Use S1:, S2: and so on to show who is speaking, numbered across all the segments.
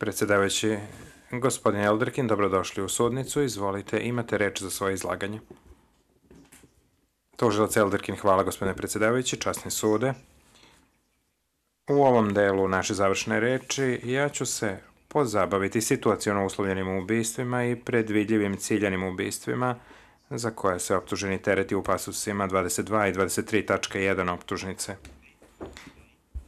S1: Predsjedavajući, gospodin Eldrkin, dobrodošli u sudnicu. Izvolite, imate reč za svoje izlaganje. Tužilac Eldrkin, hvala gospodine predsjedavajući, časni sude. U ovom delu naše završne reči ja ću se pozabaviti situacijono uslovljenim ubistvima i predvidljivim ciljanim ubistvima za koje se optuženi tereti u pasusima 22 i 23.1 optužnice.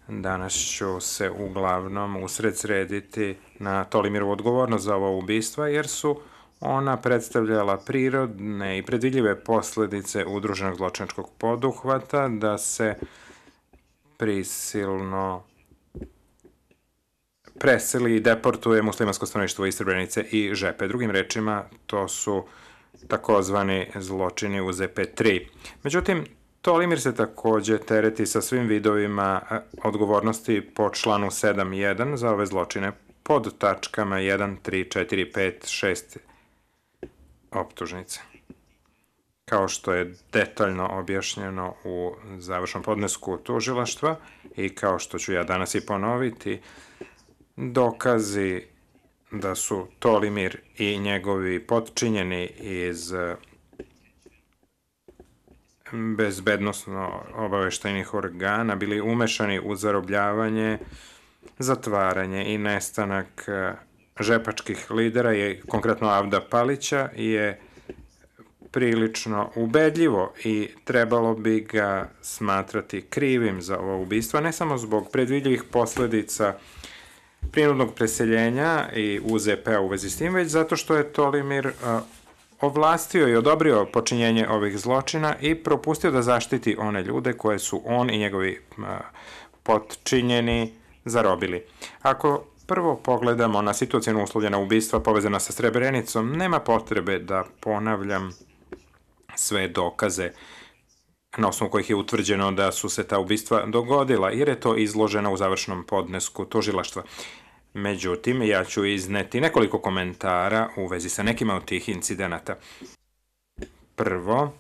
S1: Danas ću se uglavnom usred srediti na Tolimirovu odgovornost za ovo ubistva jer su ona predstavljala prirodne i predvidljive posljedice udruženog zločinačkog poduhvata da se prisilno preseli i deportuje muslimansko stanovištvo iz Srebrenice i Žepe. Drugim rečima, to su takozvani zločini u ZP3. Međutim, Tolimir se takođe tereti sa svim vidovima e, odgovornosti po članu 7.1 za ove zločine pod tačkama 1, 3, 4, 5, 6 optužnice. Kao što je detaljno objašnjeno u završnom podnesku tužilaštva i kao što ću ja danas i ponoviti, dokazi da su Tolimir i njegovi potčinjeni iz bezbednostno obaveštajnih organa bili umešani u zarobljavanje, zatvaranje i nestanak e, žepačkih lidera, je, konkretno Avda Palića, je prilično ubedljivo i trebalo bi ga smatrati krivim za ovo ubistvo, ne samo zbog predvidljivih posledica prinudnog preseljenja i UZP-a u vezi s tim, već zato što je Tolimir e, ovlastio i odobrio počinjenje ovih zločina i propustio da zaštiti one ljude koje su on i njegovi potčinjeni zarobili. Ako prvo pogledamo na situaciju uslovljena ubistva povezana sa Srebrenicom, nema potrebe da ponavljam sve dokaze na osnovu kojih je utvrđeno da su se ta ubistva dogodila, jer je to izloženo u završnom podnesku tužilaštva. Međutim, ja ću izneti nekoliko komentara u vezi sa nekima od tih incidenata. Prvo,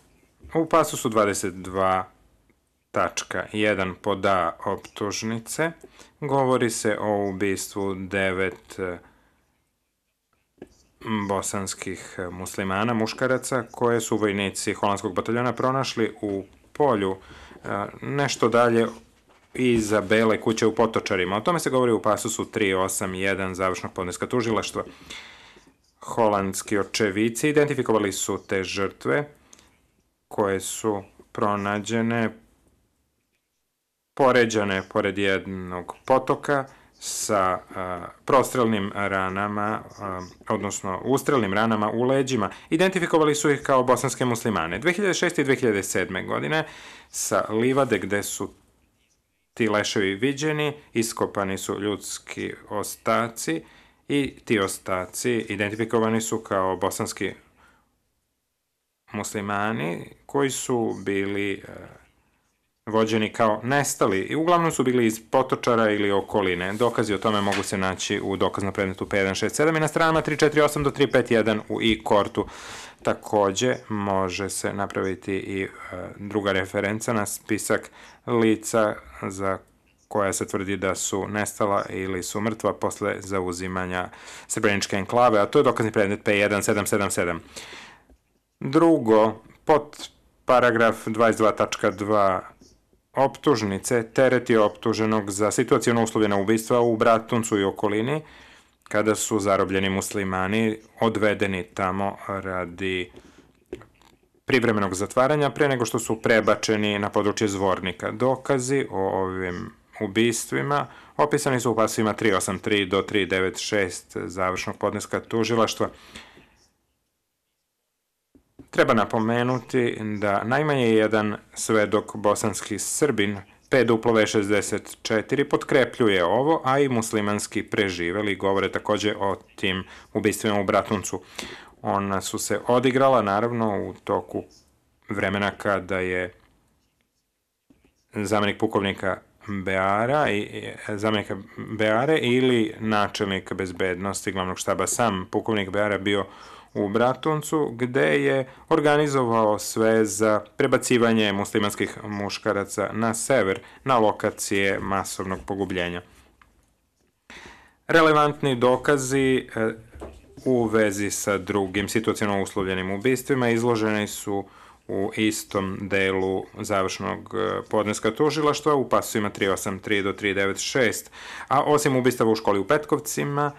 S1: u su 22.1 a optužnice govori se o ubistvu devet e, bosanskih muslimana, muškaraca, koje su vojnici holandskog bataljona pronašli u polju e, nešto dalje iza Bele kuće u Potočarima. O tome se govori u pasusu 381 završnog podneska tužilaštva. Holandski očevici identifikovali su te žrtve koje su pronađene poređane pored jednog potoka sa prostrelnim ranama, odnosno ustrelnim ranama u leđima. Identifikovali su ih kao bosanske muslimane. 2006. i 2007. godine sa livade gde su ti leševi viđeni, iskopani su ljudski ostaci i ti ostaci identifikovani su kao bosanski muslimani koji su bili e, vođeni kao nestali i uglavnom su bili iz potočara ili okoline. Dokazi o tome mogu se naći u dokaznom predmetu P167 i na stranama 348 do 351 u i-kortu. Također može se napraviti i e, druga referenca na spisak lica za koja se tvrdi da su nestala ili su mrtva posle zauzimanja srebreničke enklave, a to je dokazni predmet P1777. Drugo, pod paragraf 22.2 optužnice tereti optuženog za situaciju uslovljena ubistva u Bratuncu i okolini, kada su zarobljeni muslimani odvedeni tamo radi privremenog zatvaranja pre nego što su prebačeni na područje zvornika. Dokazi o ovim ubistvima opisani su u pasivima 383 do 396 završnog podneska tužilaštva. Treba napomenuti da najmanje jedan svedok bosanski Srbin PW64 potkrepljuje ovo, a i muslimanski preživeli govore takođe o tim ubistvima u Bratuncu. Ona su se odigrala, naravno, u toku vremena kada je zamenik pukovnika Beara i zamenika Beare ili načelnik bezbednosti glavnog štaba sam pukovnik Beara bio u Bratuncu gde je organizovao sve za prebacivanje muslimanskih muškaraca na sever na lokacije masovnog pogubljenja. Relevantni dokazi eh, u vezi sa drugim situacijalno uslovljenim ubistvima izloženi su u istom delu završnog eh, podneska tužilaštva u pasovima 383 do 396, a osim ubistava u školi u Petkovcima,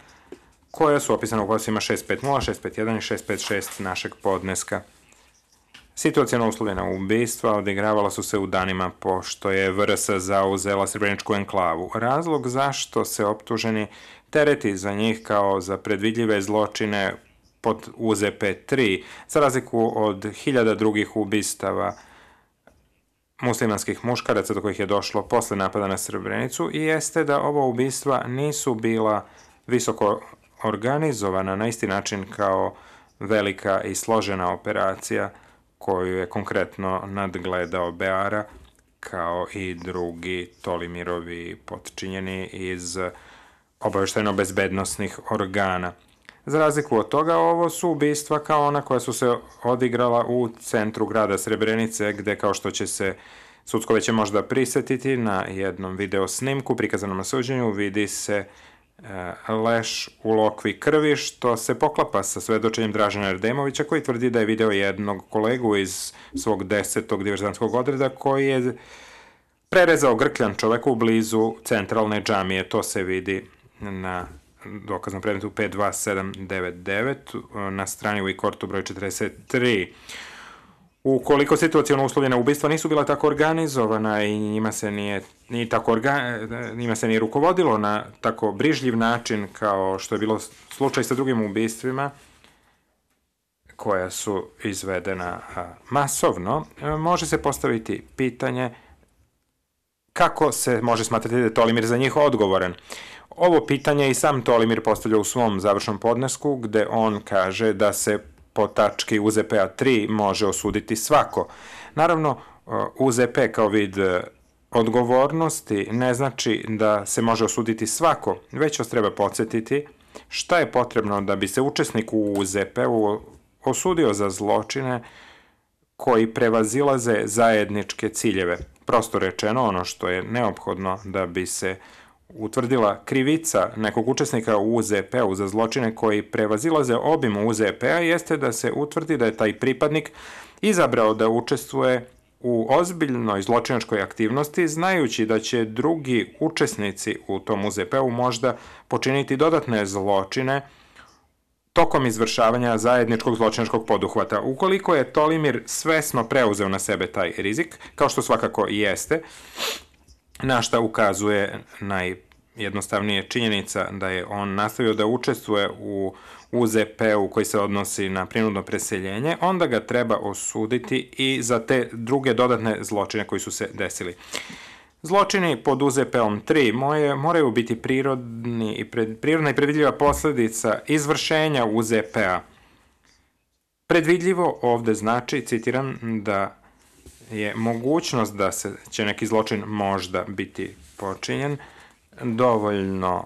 S1: koja su opisana u glasima 650, 651 i 656 našeg podneska. na uslovljena ubijstva odigravala su se u danima pošto je VRS zauzela Srebreničku enklavu. Razlog zašto se optuženi tereti za njih kao za predvidljive zločine pod UZP-3, za razliku od hiljada drugih ubistava muslimanskih muškaraca do kojih je došlo posle napada na Srebrenicu, jeste da ova ubistva nisu bila visoko organizovana na isti način kao velika i složena operacija koju je konkretno nadgledao Beara kao i drugi Tolimirovi potčinjeni iz obavešteno-bezbednostnih organa. Za razliku od toga, ovo su ubistva kao ona koja su se odigrala u centru grada Srebrenice, gde kao što će se sudsko veće možda prisetiti na jednom video snimku prikazanom na suđenju, vidi se Eh, leš u lokvi krvi, što se poklapa sa svedočenjem Dražena Erdemovića, koji tvrdi da je video jednog kolegu iz svog desetog diverzanskog odreda, koji je prerezao grkljan čoveku blizu centralne džamije. To se vidi na dokaznom predmetu 52799 eh, na strani u ikortu broj 43. Ukoliko situacijalno uslovljena ubistva nisu bila tako organizovana i njima se nije, ni tako njima se nije rukovodilo na tako brižljiv način kao što je bilo slučaj sa drugim ubistvima koja su izvedena masovno, e, može se postaviti pitanje kako se može smatrati da je Tolimir za njih odgovoran. Ovo pitanje i sam Tolimir postavlja u svom završnom podnesku gde on kaže da se po tački UZP-a 3 može osuditi svako. Naravno, e, UZP kao vid e, odgovornosti ne znači da se može osuditi svako, već vas treba podsjetiti šta je potrebno da bi se učesnik u UZP-u osudio za zločine koji prevazilaze zajedničke ciljeve. Prosto rečeno ono što je neophodno da bi se utvrdila krivica nekog učesnika u UZP-u za zločine koji prevazilaze obim UZP-a jeste da se utvrdi da je taj pripadnik izabrao da učestvuje u ozbiljnoj zločinačkoj aktivnosti znajući da će drugi učesnici u tom UZP-u možda počiniti dodatne zločine tokom izvršavanja zajedničkog zločinačkog poduhvata. Ukoliko je Tolimir svesno preuzeo na sebe taj rizik, kao što svakako i jeste, na šta ukazuje najjednostavnije činjenica da je on nastavio da učestvuje u UZP-u koji se odnosi na prinudno preseljenje, onda ga treba osuditi i za te druge dodatne zločine koji su se desili. Zločini pod UZP-om 3 moje, moraju biti prirodni i prirodna i predvidljiva posljedica izvršenja UZP-a. Predvidljivo ovde znači, citiram, da je mogućnost da se će neki zločin možda biti počinjen dovoljno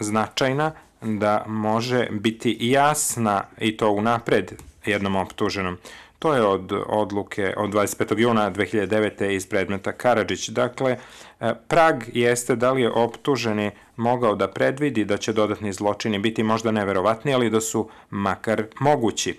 S1: značajna da može biti jasna i to unapred jednom optuženom. To je od odluke od 25. juna 2009. iz predmeta Karadžić. Dakle, e, prag jeste da li je optuženi mogao da predvidi da će dodatni zločini biti možda neverovatni, ali da su makar mogući.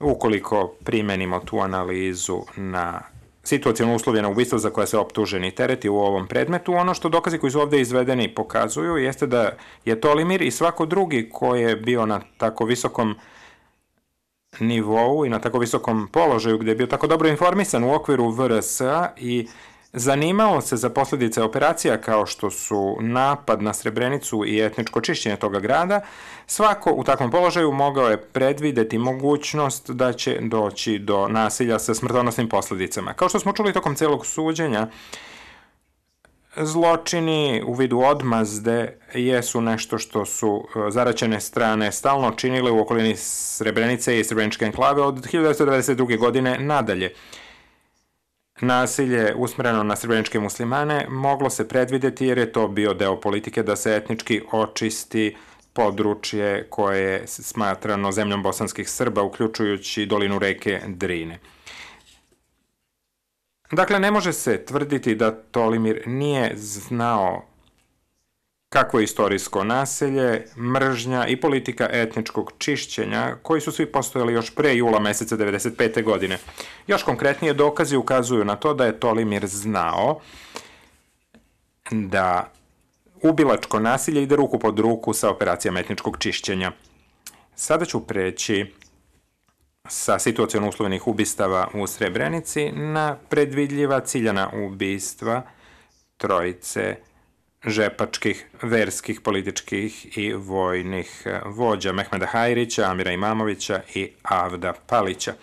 S1: Ukoliko primenimo tu analizu na situacijalno uslovljena ubistva za koja se optuženi tereti u ovom predmetu, ono što dokazi koji su ovdje izvedeni pokazuju jeste da je Tolimir i svako drugi koji je bio na tako visokom nivou i na tako visokom položaju gdje je bio tako dobro informisan u okviru vrs i Zanimao se za posljedice operacija kao što su napad na Srebrenicu i etničko čišćenje toga grada, svako u takvom položaju mogao je predvideti mogućnost da će doći do nasilja sa smrtonosnim posljedicama. Kao što smo čuli tokom celog suđenja, zločini u vidu odmazde jesu nešto što su e, zaraćene strane stalno činile u okolini Srebrenice i Srebreničke enklave od 1992. godine nadalje. Nasilje usmjereno na srbeničke muslimane moglo se predvidjeti jer je to bio deo politike da se etnički očisti područje koje je smatrano zemljom bosanskih Srba, uključujući dolinu reke Drine. Dakle, ne može se tvrditi da Tolimir nije znao kako istorijsko naselje, mržnja i politika etničkog čišćenja, koji su svi postojali još pre jula meseca 95. godine. Još konkretnije dokazi ukazuju na to da je Tolimir znao da ubilačko nasilje ide ruku pod ruku sa operacijama etničkog čišćenja. Sada ću preći sa situacijom uslovenih ubistava u Srebrenici na predvidljiva ciljana ubistva trojice žepačkih, verskih, političkih i vojnih e, vođa Mehmeda Hajrića, Amira Imamovića i Avda Palića.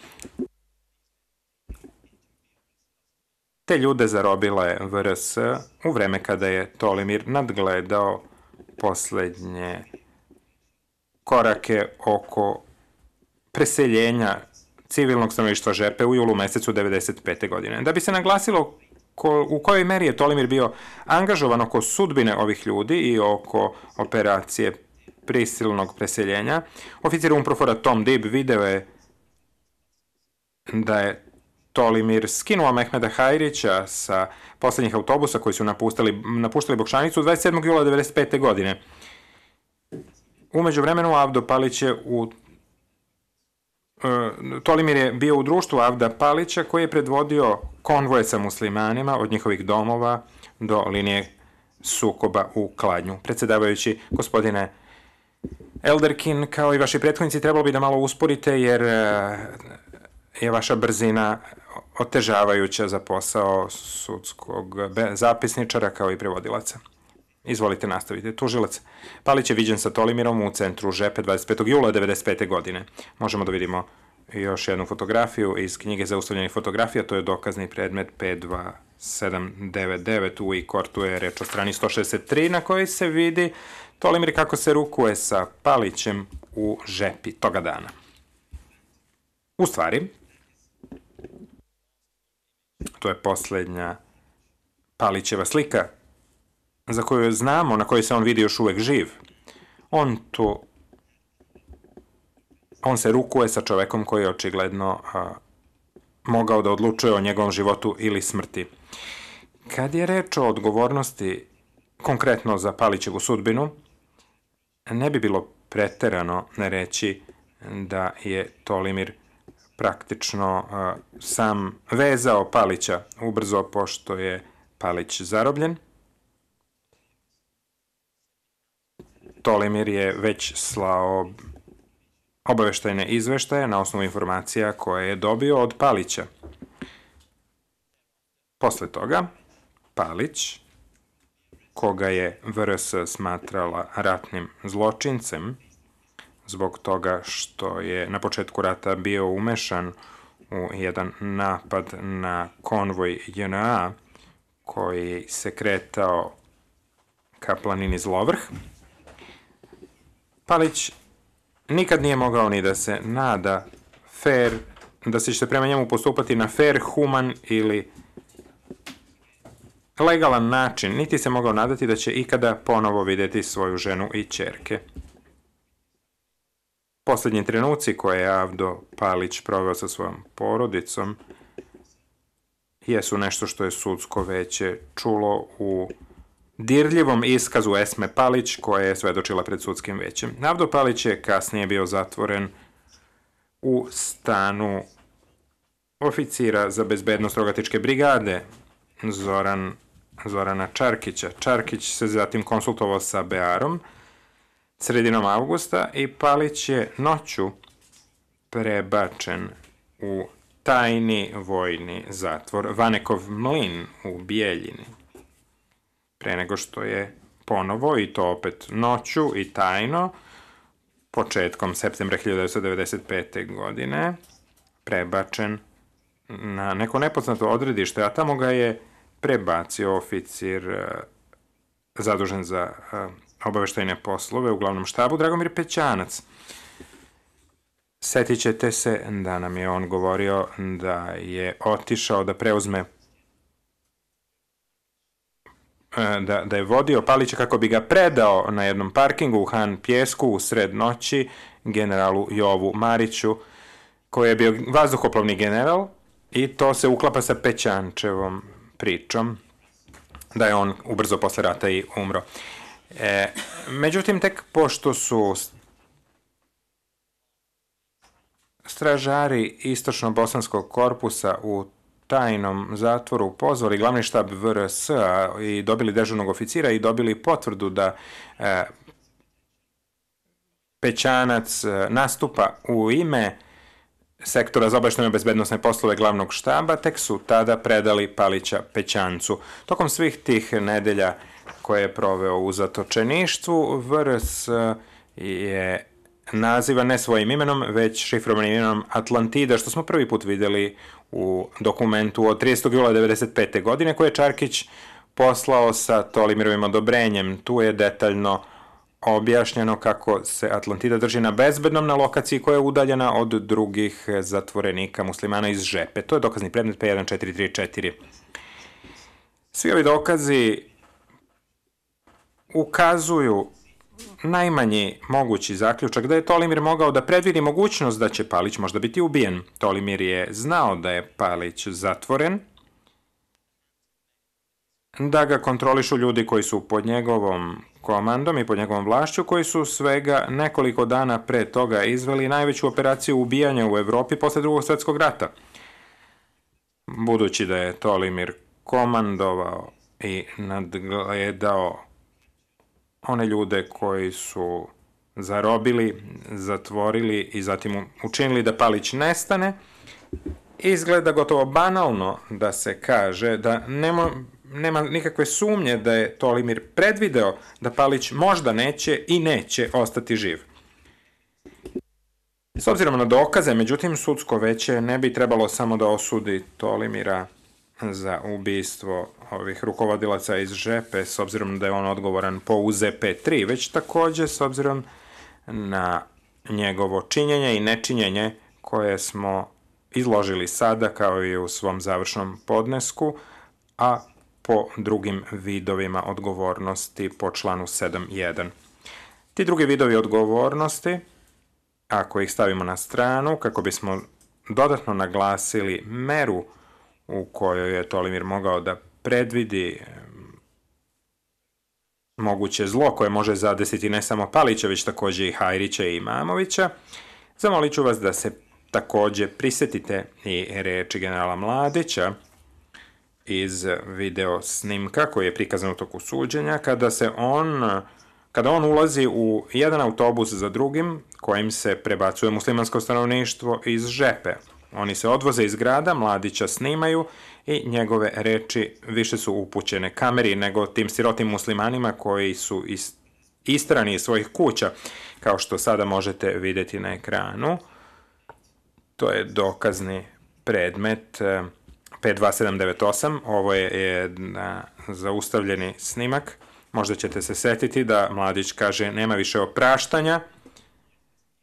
S1: Te ljude zarobila je VRS u vreme kada je Tolimir nadgledao posljednje korake oko preseljenja civilnog stanovništva žepe u julu mesecu 95. godine. Da bi se naglasilo u kojoj meri je Tolimir bio angažovan oko sudbine ovih ljudi i oko operacije prisilnog preseljenja. Oficir Umprofora Tom Dib video je da je Tolimir skinuo Mehmeda Hajrića sa posljednjih autobusa koji su napustili, napuštali Bokšanicu 27. jula 1995. godine. Umeđu vremenu Avdo Palić je u E, Tolimir je bio u društvu Avda Palića koji je predvodio konvoje sa muslimanima od njihovih domova do linije sukoba u Kladnju. Predsjedavajući, gospodine Elderkin, kao i vaši prethodnici, trebalo bi da malo usporite jer e, je vaša brzina otežavajuća za posao sudskog zapisničara kao i prevodilaca. Izvolite, nastavite. Tužilac Palić je viđen sa Tolimirom u centru Žepe 25. jula 1995. godine. Možemo da vidimo još jednu fotografiju iz knjige za Zaustavljenih fotografija, to je dokazni predmet 52799 u iKortu kortu je reč o strani 163 na kojoj se vidi Tolimir kako se rukuje sa Palićem u žepi toga dana. U stvari, to je posljednja Palićeva slika za koju znamo, na kojoj se on vidi još uvijek živ, on tu, on se rukuje sa čovjekom koji je očigledno mogao da odlučuje o njegovom životu ili smrti. Kad je reč o odgovornosti konkretno za Palićevu sudbinu, ne bi bilo preterano reći da je Tolimir praktično sam vezao Palića ubrzo pošto je Palić zarobljen. Tolemir je već slao obaveštajne izveštaje na osnovu informacija koje je dobio od Palića. Posle toga, Palić, koga je VRS smatrala ratnim zločincem, zbog toga što je na početku rata bio umešan u jedan napad na konvoj JNA koji se kretao ka planini Zlovrh, Palić nikad nije mogao ni da se nada fair, da se će prema njemu postupati na fair, human ili legalan način, niti se mogao nadati da će ikada ponovo vidjeti svoju ženu i čerke. Posljednji trenuci koje je Avdo Palić proveo sa svojom porodicom jesu nešto što je sudsko veće čulo u dirljivom iskazu Esme Palić koja je svedočila pred sudskim većem. Navdo Palić je kasnije bio zatvoren u stanu oficira za bezbednost rogatičke brigade Zoran, Zorana Čarkića. Čarkić se zatim konsultovao sa Bearom sredinom augusta i Palić je noću prebačen u tajni vojni zatvor Vanekov mlin u Bijeljini pre nego što je ponovo, i to opet noću i tajno, početkom septembra 1995. godine, prebačen na neko nepoznato odredište, a tamo ga je prebacio oficir e, zadužen za e, obaveštajne poslove u glavnom štabu, Dragomir Pećanac. Sjetit ćete se da nam je on govorio da je otišao da preuzme E, da, da je vodio Palića kako bi ga predao na jednom parkingu u Han Pjesku u sred noći generalu Jovu Mariću, koji je bio vazduhoplovni general i to se uklapa sa Pećančevom pričom da je on ubrzo posle rata i umro. E, međutim, tek pošto su stražari Istočno-Bosanskog korpusa u tajnom zatvoru pozvali glavni štab VRS i dobili dežurnog oficira i dobili potvrdu da e, Pećanac e, nastupa u ime sektora za obaštene bezbednostne poslove glavnog štaba, tek su tada predali Palića Pećancu. Tokom svih tih nedelja koje je proveo u zatočeništvu, VRS je naziva ne svojim imenom, već šifrovanim imenom Atlantida, što smo prvi put vidjeli u dokumentu od 30. jula 1995. godine, koje je Čarkić poslao sa Tolimirovim odobrenjem. Tu je detaljno objašnjeno kako se Atlantida drži na bezbednom na lokaciji koja je udaljena od drugih zatvorenika muslimana iz žepe. To je dokazni predmet P1434. Svi ovi dokazi ukazuju najmanji mogući zaključak da je Tolimir mogao da predvidi mogućnost da će Palić možda biti ubijen. Tolimir je znao da je Palić zatvoren, da ga kontrolišu ljudi koji su pod njegovom komandom i pod njegovom vlašću, koji su svega nekoliko dana pre toga izveli najveću operaciju ubijanja u Europi posle drugog svjetskog rata. Budući da je Tolimir komandovao i nadgledao one ljude koji su zarobili, zatvorili i zatim učinili da Palić nestane, izgleda gotovo banalno da se kaže da nema nikakve sumnje da je Tolimir predvideo da Palić možda neće i neće ostati živ. S obzirom na dokaze, međutim, sudsko veće ne bi trebalo samo da osudi Tolimira za ubijstvo ovih rukovodilaca iz žepe s obzirom da je on odgovoran po UZP3, već također s obzirom na njegovo činjenje i nečinjenje koje smo izložili sada kao i u svom završnom podnesku, a po drugim vidovima odgovornosti po članu 7.1. Ti drugi vidovi odgovornosti, ako ih stavimo na stranu, kako bismo dodatno naglasili meru u kojoj je Tolimir mogao da predvidi moguće zlo koje može zadesiti ne samo Palića, također i Hajrića i Imamovića. Zamolit ću vas da se također prisetite i reči generala Mladića iz video snimka koji je prikazan u toku suđenja, kada se on kada on ulazi u jedan autobus za drugim, kojim se prebacuje muslimansko stanovništvo iz žepe – oni se odvoze iz grada, mladića snimaju i njegove reči više su upućene kameri nego tim sirotim muslimanima koji su istrani iz svojih kuća, kao što sada možete vidjeti na ekranu. To je dokazni predmet 52798, e, ovo je zaustavljeni snimak. Možda ćete se setiti da mladić kaže nema više opraštanja,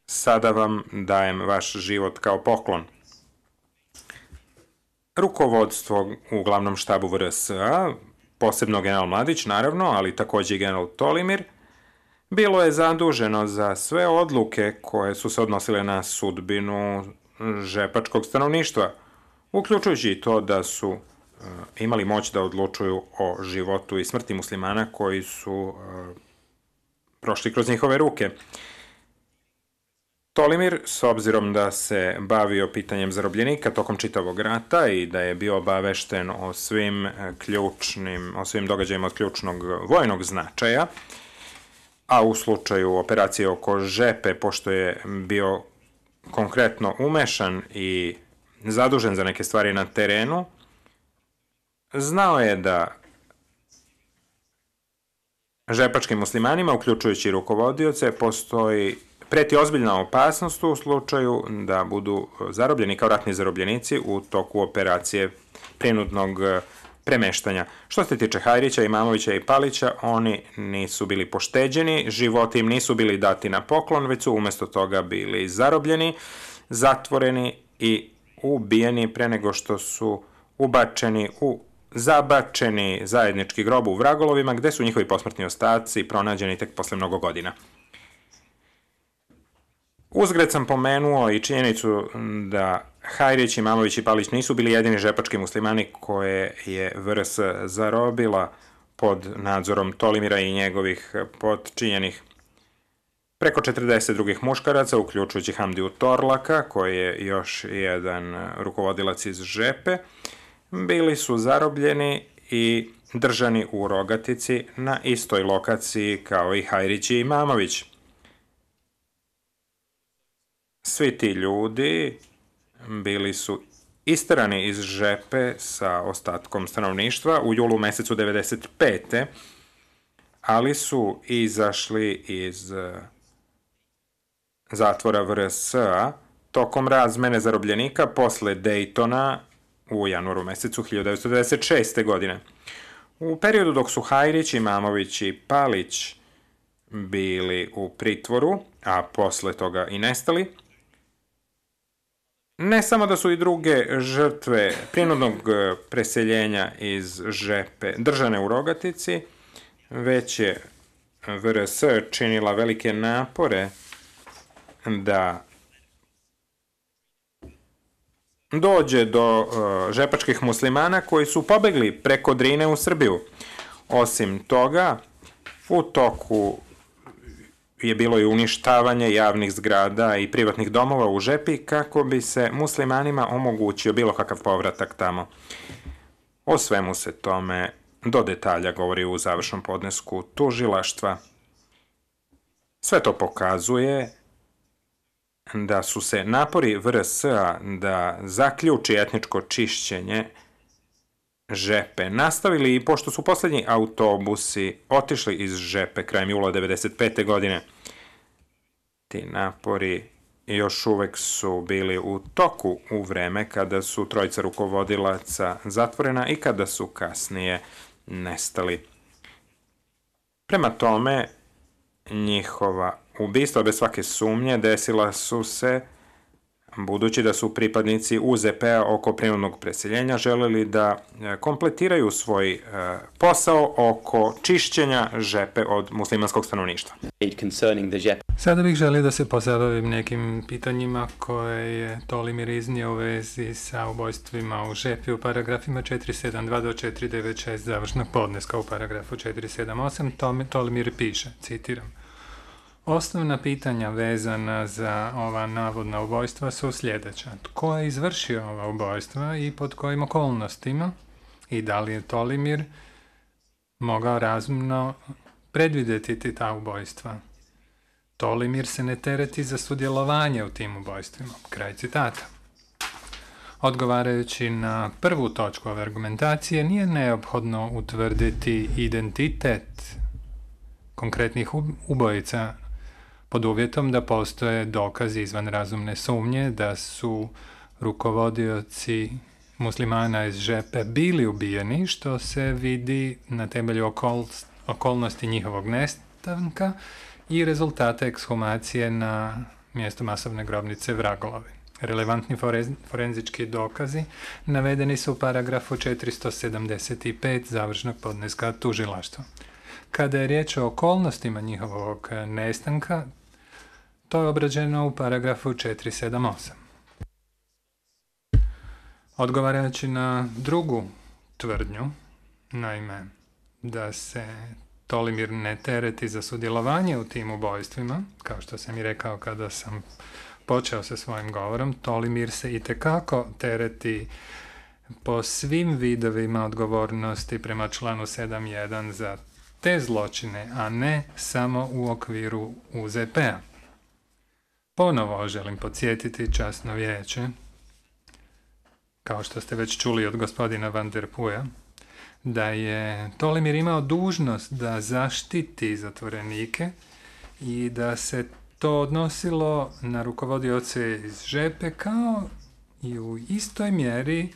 S1: sada vam dajem vaš život kao poklon. Rukovodstvo u glavnom štabu VRSA, posebno general Mladić naravno, ali također i general Tolimir, bilo je zaduženo za sve odluke koje su se odnosile na sudbinu mm, žepačkog stanovništva, uključujući i to da su e, imali moć da odlučuju o životu i smrti muslimana koji su e, prošli kroz njihove ruke. Tolimir, s obzirom da se bavio pitanjem zarobljenika tokom čitavog rata i da je bio obavešten o svim e, ključnim, o svim događajima od ključnog vojnog značaja, a u slučaju operacije oko Žepe, pošto je bio konkretno umešan i zadužen za neke stvari na terenu, znao je da žepačkim muslimanima, uključujući rukovodioce, postoji Preti ozbiljna opasnost u slučaju da budu e, zarobljeni kao ratni zarobljenici u toku operacije prinudnog e, premeštanja. Što se tiče Hajrića, Imamovića i Palića, oni nisu bili pošteđeni, životi im nisu bili dati na poklon, već su umjesto toga bili zarobljeni, zatvoreni i ubijeni pre nego što su ubačeni u zabačeni zajednički grob u Vragolovima, gde su njihovi posmrtni ostaci pronađeni tek posle mnogo godina. Uzgred sam pomenuo i činjenicu da Hajrić, Mamović i Palić nisu bili jedini žepački muslimani koje je VRS zarobila pod nadzorom Tolimira i njegovih podčinjenih Preko 40 drugih muškaraca, uključujući Hamdiju Torlaka, koji je još jedan rukovodilac iz žepe, bili su zarobljeni i držani u rogatici na istoj lokaciji kao i Hajrić i Mamović. Svi ti ljudi bili su istrani iz žepe sa ostatkom stanovništva u julu mesecu 1995. ali su izašli iz e, zatvora vrs tokom razmene zarobljenika posle Daytona u januaru mesecu 1996. godine. U periodu dok su Hajrić, Imamović i Palić bili u pritvoru, a posle toga i nestali, ne samo da su i druge žrtve prinudnog e, preseljenja iz žepe držane u rogatici, već je VRS činila velike napore da dođe do e, žepačkih muslimana koji su pobegli preko Drine u Srbiju. Osim toga, u toku je bilo i uništavanje javnih zgrada i privatnih domova u žepi kako bi se muslimanima omogućio bilo kakav povratak tamo. O svemu se tome do detalja govori u završnom podnesku tužilaštva. Sve to pokazuje da su se napori vrs da zaključi etničko čišćenje Žepe nastavili i pošto su posljednji autobusi otišli iz Žepe krajem jula 1995. godine, ti napori još uvek su bili u toku u vreme kada su trojica rukovodilaca zatvorena i kada su kasnije nestali. Prema tome, njihova ubistva bez svake sumnje desila su se budući da su pripadnici UZP-a oko prinudnog preseljenja želeli da e, kompletiraju svoj e, posao oko čišćenja žepe od muslimanskog stanovništva.
S2: Sada bih želio da se pozabavim nekim pitanjima koje je Tolimir iznio u vezi sa ubojstvima u žepi u paragrafima 472 do 496 završnog podneska u paragrafu 478. Tolimir piše, citiram. Osnovna pitanja vezana za ova navodna ubojstva su sljedeća. Tko je izvršio ova ubojstva i pod kojim okolnostima? I da li je Tolimir mogao razumno predvidjeti ta ubojstva? Tolimir se ne tereti za sudjelovanje u tim ubojstvima. Kraj citata. Odgovarajući na prvu točku ove argumentacije, nije neophodno utvrditi identitet konkretnih ubojica pod uvjetom da postoje dokazi izvan razumne sumnje da su rukovodioci muslimana iz žepe bili ubijeni, što se vidi na temelju okolnosti njihovog nestanka i rezultata ekshumacije na mjestu masovne grobnice Vragolovi. Relevantni forenzički dokazi navedeni su u paragrafu 475 završnog podneska tužilaštva. Kada je riječ o okolnostima njihovog e, nestanka, to je obrađeno u paragrafu 478. Odgovarajući na drugu tvrdnju, naime, da se Tolimir ne tereti za sudjelovanje u tim ubojstvima, kao što sam i rekao kada sam počeo sa svojim govorom, Tolimir se i tekako tereti po svim vidovima odgovornosti prema članu 7.1 za te zločine, a ne samo u okviru UZP-a. Ponovo želim podsjetiti časno vijeće, kao što ste već čuli od gospodina Van der Puja, da je Tolimir imao dužnost da zaštiti zatvorenike i da se to odnosilo na rukovodioce iz žepe kao i u istoj mjeri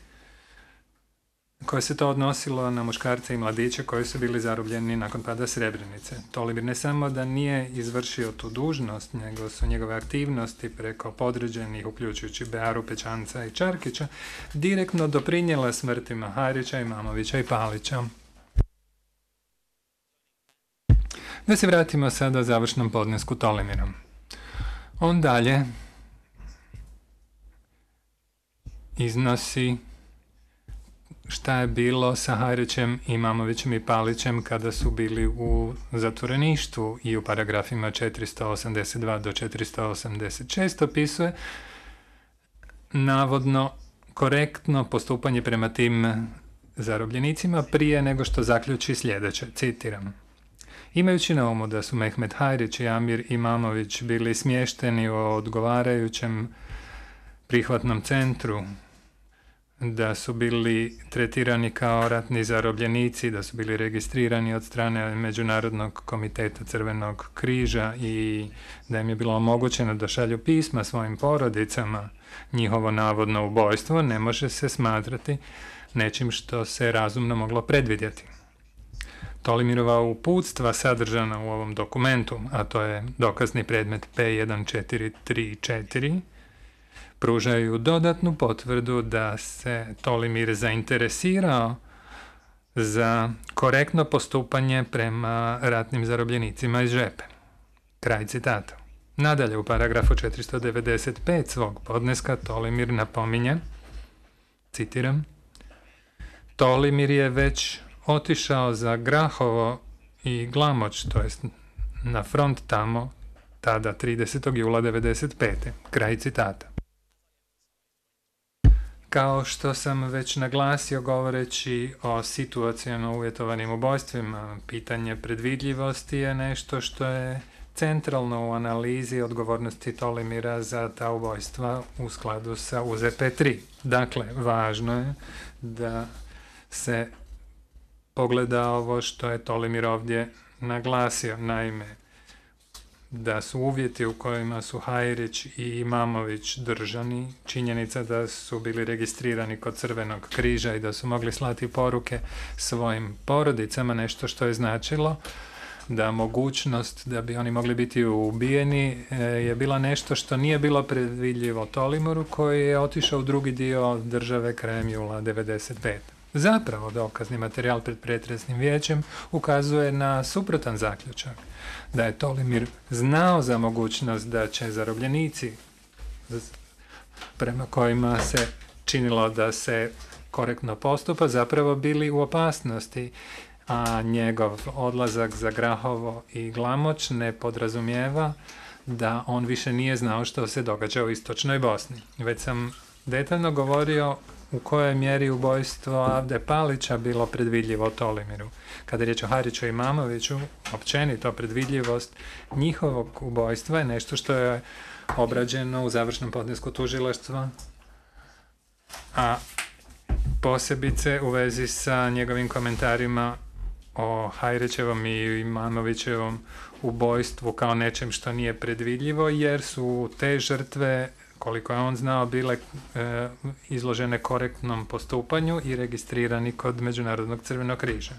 S2: koje se to odnosilo na muškarce i mladiće koji su bili zarobljeni nakon pada Srebrenice. Tolimir ne samo da nije izvršio tu dužnost, nego su njegove aktivnosti preko podređenih, uključujući Bearu, Pečanca i Čarkića, direktno doprinjela smrtima Harića, Mamovića i Palića. Da se vratimo sada završnom podnesku Tolimirom. On dalje iznosi šta je bilo sa Hajrećem i i Palićem kada su bili u zatvoreništvu i u paragrafima 482 do 486 opisuje navodno korektno postupanje prema tim zarobljenicima prije nego što zaključi sljedeće, citiram. Imajući na umu da su Mehmet Hajrić i Amir Imamović bili smješteni u odgovarajućem prihvatnom centru da su bili tretirani kao ratni zarobljenici, da su bili registrirani od strane Međunarodnog komiteta Crvenog križa i da im je bilo omogućeno da šalju pisma svojim porodicama. Njihovo navodno ubojstvo ne može se smatrati nečim što se razumno moglo predvidjeti. Tolimirova uputstva sadržana u ovom dokumentu, a to je dokazni predmet P1434, pružaju dodatnu potvrdu da se Tolimir zainteresirao za korektno postupanje prema ratnim zarobljenicima iz žepe. Kraj citata. Nadalje u paragrafu 495 svog podneska Tolimir napominje, citiram, Tolimir je već otišao za Grahovo i Glamoć, to jest na front tamo, tada 30. jula 95. Kraj citata. Kao što sam već naglasio govoreći o situacijama uvjetovanim ubojstvima, pitanje predvidljivosti je nešto što je centralno u analizi odgovornosti Tolimira za ta ubojstva u skladu sa UZP3. Dakle, važno je da se pogleda ovo što je Tolimir ovdje naglasio. Naime, da su uvjeti u kojima su Hajrić i Imamović držani, činjenica da su bili registrirani kod Crvenog križa i da su mogli slati poruke svojim porodicama, nešto što je značilo da mogućnost da bi oni mogli biti ubijeni e, je bila nešto što nije bilo predvidljivo Tolimoru koji je otišao u drugi dio države krajem jula 95. Zapravo dokazni materijal pred pretresnim vijećem ukazuje na suprotan zaključak – da je Tolimir znao za mogućnost da će zarobljenici prema kojima se činilo da se korektno postupa zapravo bili u opasnosti, a njegov odlazak za Grahovo i Glamoć ne podrazumijeva da on više nije znao što se događa u istočnoj Bosni. Već sam detaljno govorio u kojoj mjeri ubojstvo Avde Palića bilo predvidljivo Tolimiru. Kada je riječ o Hariću i Mamoviću, općenito predvidljivost njihovog ubojstva je nešto što je obrađeno u završnom podnesku tužilaštva, a posebice u vezi sa njegovim komentarima o Hajrećevom i Manovićevom ubojstvu kao nečem što nije predvidljivo, jer su te žrtve koliko je on znao, bile eh, izložene korektnom postupanju i registrirani kod Međunarodnog crvenog križa.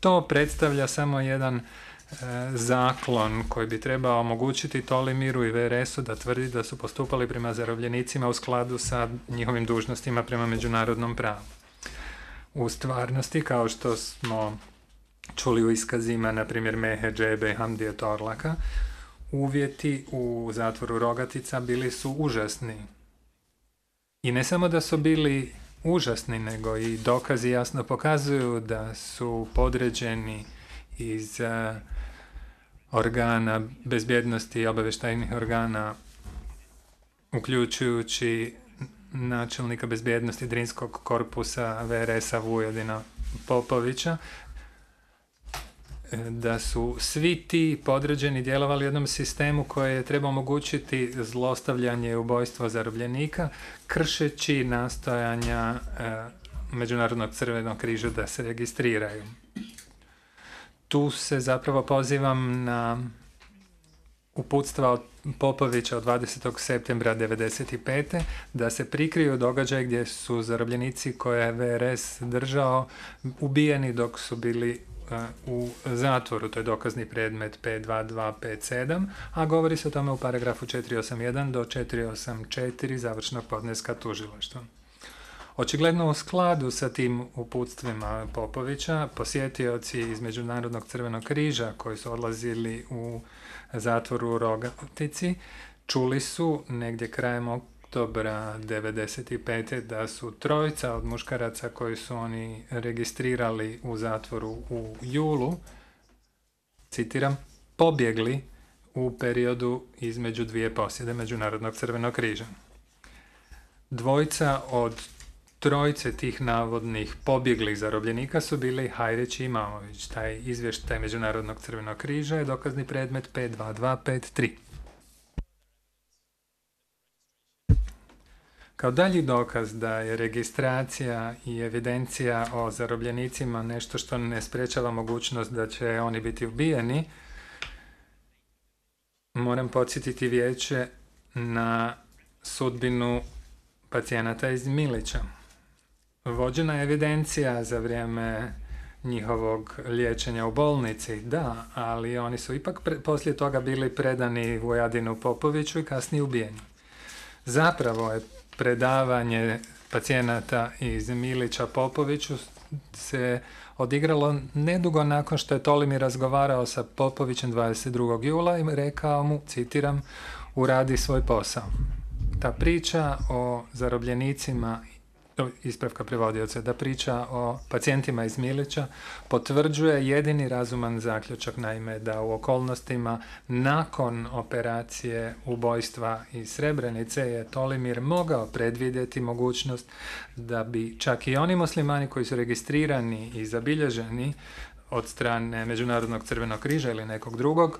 S2: To predstavlja samo jedan e, zaklon koji bi trebao omogućiti Tolimiru i VRS-u da tvrdi da su postupali prema zarobljenicima u skladu sa njihovim dužnostima prema međunarodnom pravu. U stvarnosti, kao što smo čuli u iskazima, na primjer, Mehe Džebe i Torlaka, uvjeti u zatvoru Rogatica bili su užasni. I ne samo da su bili užasni, nego i dokazi jasno pokazuju da su podređeni iz eh, organa bezbjednosti i obaveštajnih organa, uključujući načelnika bezbjednosti Drinskog korpusa VRS-a Vujodina Popovića, da su svi ti podređeni djelovali jednom sistemu koje je treba omogućiti zlostavljanje i ubojstvo zarobljenika, kršeći nastojanja e, Međunarodnog crvenog križa da se registriraju. Tu se zapravo pozivam na uputstva od Popovića od 20. septembra 1995. da se prikriju događaj gdje su zarobljenici koje je VRS držao ubijeni dok su bili E, u zatvoru, to je dokazni predmet P2257, a govori se o tome u paragrafu 481 do 484 završnog podneska tužilaštva. Očigledno u skladu sa tim uputstvima Popovića, posjetioci iz Međunarodnog crvenog križa koji su odlazili u zatvoru u Rogatici, čuli su negdje krajem oktobra 95. da su trojica od muškaraca koji su oni registrirali u zatvoru u julu, citiram, pobjegli u periodu između dvije posjede Međunarodnog crvenog križa. Dvojca od trojice tih navodnih pobjeglih zarobljenika su bili Hajreć i Imamović. Taj izvještaj Međunarodnog crvenog križa je dokazni predmet 52253. Kao dalji dokaz da je registracija i evidencija o zarobljenicima nešto što ne sprečava mogućnost da će oni biti ubijeni, moram podsjetiti vijeće na sudbinu pacijenata iz Milića. Vođena je evidencija za vrijeme njihovog liječenja u bolnici, da, ali oni su ipak pre, poslije toga bili predani Vojadinu Popoviću i kasnije ubijeni. Zapravo je predavanje pacijenata iz Milića Popoviću se odigralo nedugo nakon što je Tolimi razgovarao sa Popovićem 22. jula i rekao mu, citiram, uradi svoj posao. Ta priča o zarobljenicima ispravka prevodioca, da priča o pacijentima iz Milića potvrđuje jedini razuman zaključak, naime da u okolnostima nakon operacije ubojstva iz Srebrenice je Tolimir mogao predvidjeti mogućnost da bi čak i oni muslimani koji su registrirani i zabilježeni od strane Međunarodnog crvenog križa ili nekog drugog,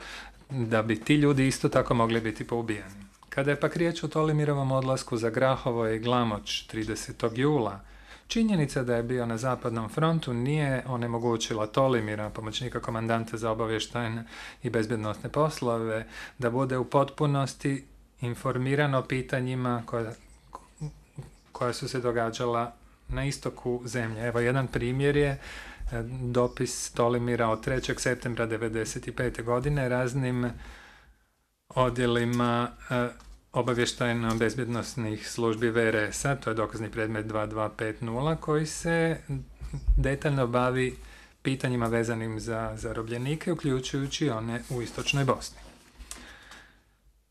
S2: da bi ti ljudi isto tako mogli biti poubijani. Kada je pak riječ o tolimirovom odlasku za Grahovo i Glamoć 30. jula, činjenica da je bio na zapadnom frontu nije onemogućila Tolimira, pomoćnika komandanta za obavještajne i bezbjednostne poslove, da bude u potpunosti informirano o pitanjima koja, koja su se događala na istoku zemlje. Evo jedan primjer je e, dopis Tolimira od 3. septembra 1995. godine raznim odjelima e, obavještajno-bezbjednostnih službi VRS-a, to je dokazni predmet 2250 koji se detaljno bavi pitanjima vezanim za zarobljenike, uključujući one u Istočnoj Bosni.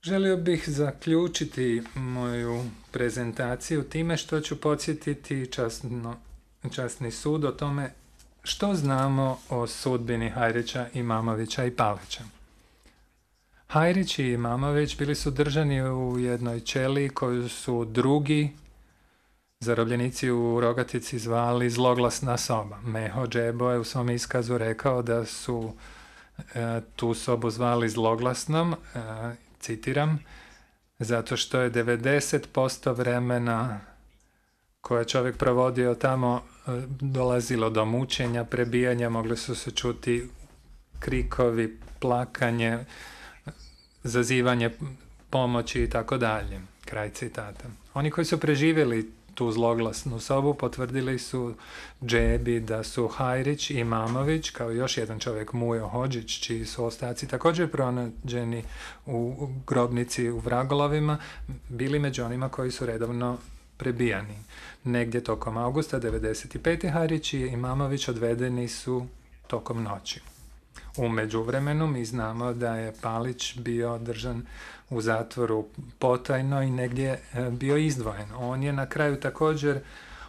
S2: Želio bih zaključiti moju prezentaciju time što ću podsjetiti časni sud o tome što znamo o sudbini Hajrića, Mamovića i Palića. Hajrić i Imamović bili su držani u jednoj čeli koju su drugi zarobljenici u Rogatici zvali zloglasna soba. Meho Džebo je u svom iskazu rekao da su e, tu sobu zvali zloglasnom, e, citiram, zato što je 90% vremena koje čovjek provodio tamo e, dolazilo do mučenja, prebijanja, mogli su se čuti krikovi, plakanje, zazivanje pomoći i tako dalje. Kraj citata. Oni koji su preživjeli tu zloglasnu sobu potvrdili su džebi da su Hajrić i Mamović, kao još jedan čovjek Mujo Hođić, čiji su ostaci također pronađeni u grobnici u Vragolovima, bili među onima koji su redovno prebijani. Negdje tokom augusta 95. Hajrić i Mamović odvedeni su tokom noći. U međuvremenu mi znamo da je Palić bio držan u zatvoru potajno i negdje e, bio izdvojen. On je na kraju također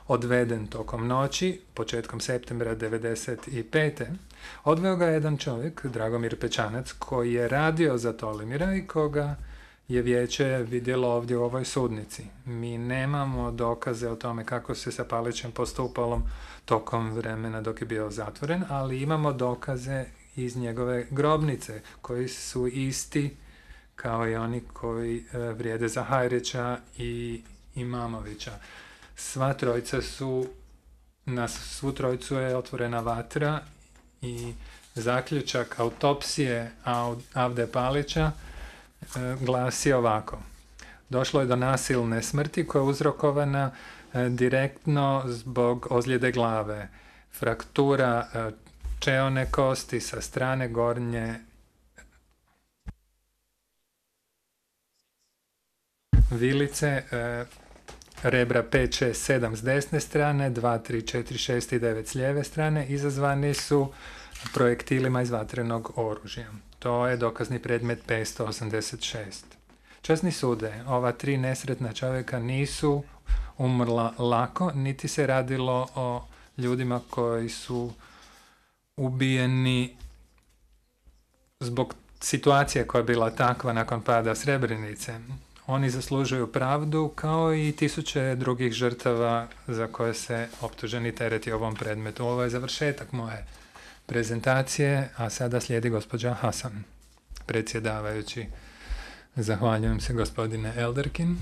S2: odveden tokom noći, početkom septembra 1995. Odveo ga jedan čovjek, Dragomir Pečanac, koji je radio za Tolimira i koga je vijeće vidjelo ovdje u ovoj sudnici. Mi nemamo dokaze o tome kako se sa Palićem postupalo tokom vremena dok je bio zatvoren, ali imamo dokaze iz njegove grobnice, koji su isti kao i oni koji e, vrijede za i Imamovića. Sva trojica su, na svu trojicu je otvorena vatra i zaključak autopsije Avde Palića e, glasi ovako. Došlo je do nasilne smrti koja je uzrokovana e, direktno zbog ozljede glave. Fraktura čeone kosti sa strane gornje vilice, e, rebra 5, 6, 7 s desne strane, 2, 3, 4, 6 i 9 s lijeve strane izazvani su projektilima iz vatrenog oružja. To je dokazni predmet 586. Časni sude, ova tri nesretna čovjeka nisu umrla lako, niti se radilo o ljudima koji su ubijeni zbog situacije koja je bila takva nakon pada Srebrenice. Oni zaslužuju pravdu kao i tisuće drugih žrtava za koje se optuženi tereti ovom predmetu. Ovo je završetak moje prezentacije, a sada slijedi gospođa Hasan, predsjedavajući. Zahvaljujem se gospodine Elderkin.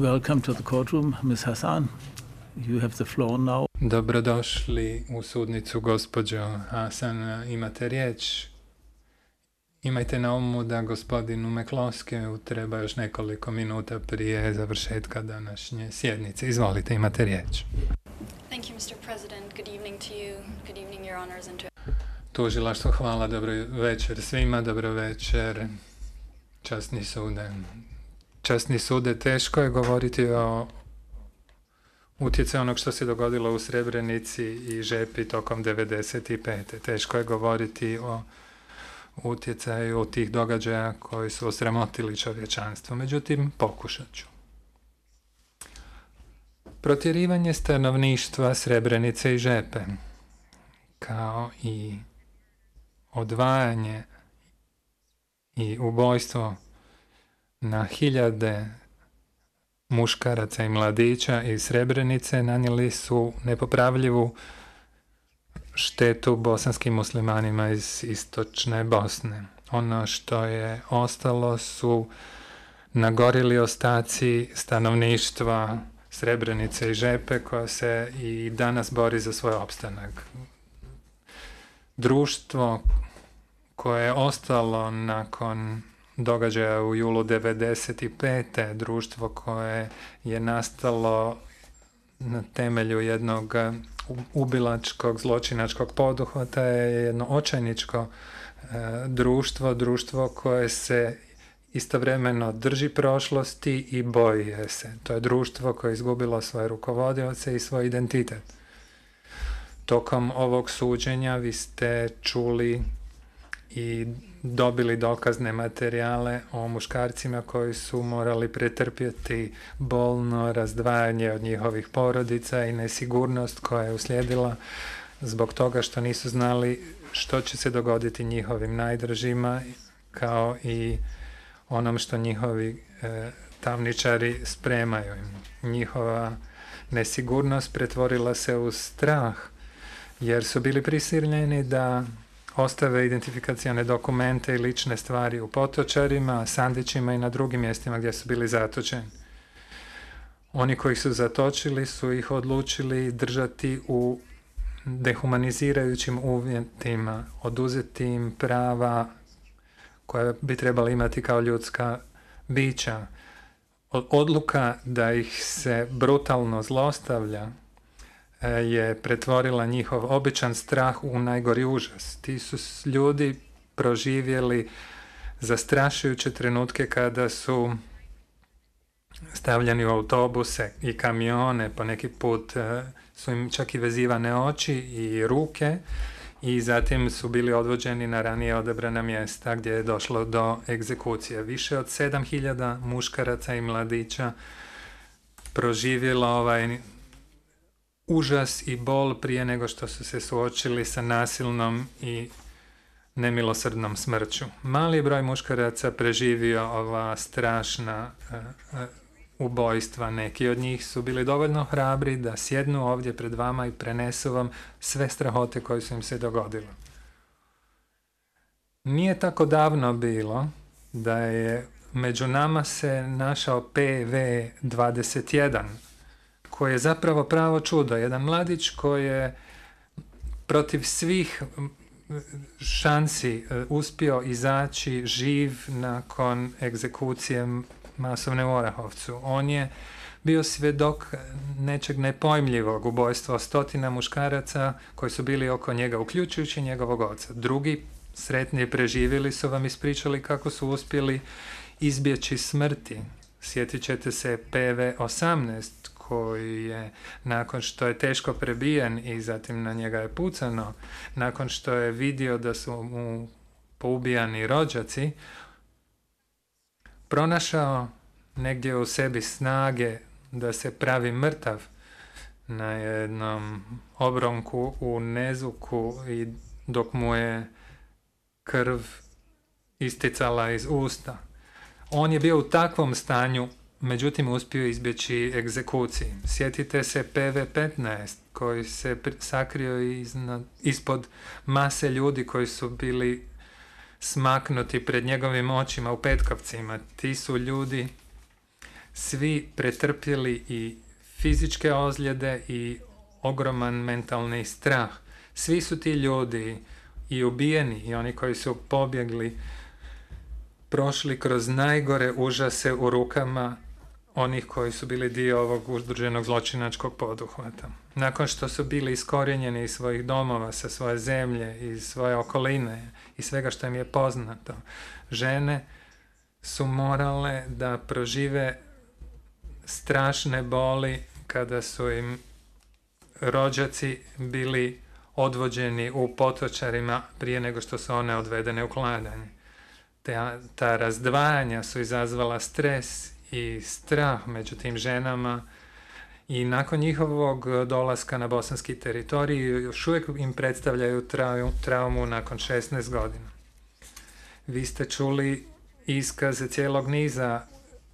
S2: Welcome to the courtroom, Ms. Hassan. You have the floor now. Dobrodošli u sudnicu, gospođo Hassan. Imate riječ. Imajte na umu da gospodinu Mekloskeu treba još nekoliko minuta prije završetka današnje sjednice. Izvolite, imate riječ. Thank you, Mr. President. Good evening to you. Good evening, your honors. And to... Tužilaštvo, hvala, dobro večer svima, dobro večer, časni sude časni sude, teško je govoriti o utjecaju onog što se dogodilo u Srebrenici i Žepi tokom 95. Teško je govoriti o utjecaju tih događaja koji su osramotili čovječanstvo. Međutim, pokušat ću. Protjerivanje stanovništva Srebrenice i Žepe, kao i odvajanje i ubojstvo na hiljade muškaraca i mladića iz Srebrenice nanijeli su nepopravljivu štetu bosanskim muslimanima iz istočne Bosne. Ono što je ostalo su nagorili ostaci stanovništva Srebrenice i Žepe koja se i danas bori za svoj opstanak. Društvo koje je ostalo nakon događaja u julu 95. društvo koje je nastalo na temelju jednog e, ubilačkog, zločinačkog poduhvata je jedno očajničko e, društvo, društvo koje se istovremeno drži prošlosti i boji se. To je društvo koje je izgubilo svoje rukovodioce i svoj identitet. Tokom ovog suđenja vi ste čuli i dobili dokazne materijale o muškarcima koji su morali pretrpjeti bolno razdvajanje od njihovih porodica i nesigurnost koja je uslijedila zbog toga što nisu znali što će se dogoditi njihovim najdržima kao i onom što njihovi e, tamničari spremaju im. Njihova nesigurnost pretvorila se u strah jer su bili prisiljeni da ostave identifikacijane dokumente i lične stvari u potočarima, sandićima i na drugim mjestima gdje su bili zatočeni. Oni koji su zatočili su ih odlučili držati u dehumanizirajućim uvjetima, oduzeti im prava koja bi trebala imati kao ljudska bića. Odluka da ih se brutalno zlostavlja E, je pretvorila njihov običan strah u najgori užas. Ti su ljudi proživjeli zastrašujuće trenutke kada su stavljani u autobuse i kamione, po neki put e, su im čak i vezivane oči i ruke i zatim su bili odvođeni na ranije odebrana mjesta gdje je došlo do egzekucije. Više od 7000 muškaraca i mladića proživjelo ovaj užas i bol prije nego što su se suočili sa nasilnom i nemilosrdnom smrću. Mali broj muškaraca preživio ova strašna e, e, ubojstva. Neki od njih su bili dovoljno hrabri da sjednu ovdje pred vama i prenesu vam sve strahote koje su im se dogodile. Nije tako davno bilo da je među nama se našao PV21, koje je zapravo pravo čudo. Jedan mladić koji je protiv svih šansi e, uspio izaći živ nakon egzekucije masovne u Orahovcu. On je bio svjedok nečeg nepojmljivog ubojstva stotina muškaraca koji su bili oko njega, uključujući njegovog oca. Drugi sretni preživjeli su vam ispričali kako su uspjeli izbjeći smrti. Sjetit ćete se PV-18 koji je nakon što je teško prebijen i zatim na njega je pucano, nakon što je vidio da su mu poubijani rođaci, pronašao negdje u sebi snage da se pravi mrtav na jednom obronku u nezuku i dok mu je krv isticala iz usta. On je bio u takvom stanju međutim uspio izbjeći egzekuciji. Sjetite se PV-15 koji se sakrio ispod mase ljudi koji su bili smaknuti pred njegovim očima u petkovcima. Ti su ljudi svi pretrpjeli i fizičke ozljede i ogroman mentalni strah. Svi su ti ljudi i ubijeni i oni koji su pobjegli prošli kroz najgore užase u rukama onih koji su bili dio ovog udruženog zločinačkog poduhvata. Nakon što su bili iskorjenjeni iz svojih domova, sa svoje zemlje, iz svoje okoline i svega što im je poznato, žene su morale da prožive strašne boli kada su im rođaci bili odvođeni u potočarima prije nego što su one odvedene u kladanje. Ta, ta razdvajanja su izazvala stres i strah među tim ženama i nakon njihovog e, dolaska na bosanski teritorij još uvijek im predstavljaju traumu nakon 16 godina. Vi ste čuli iskaze cijelog niza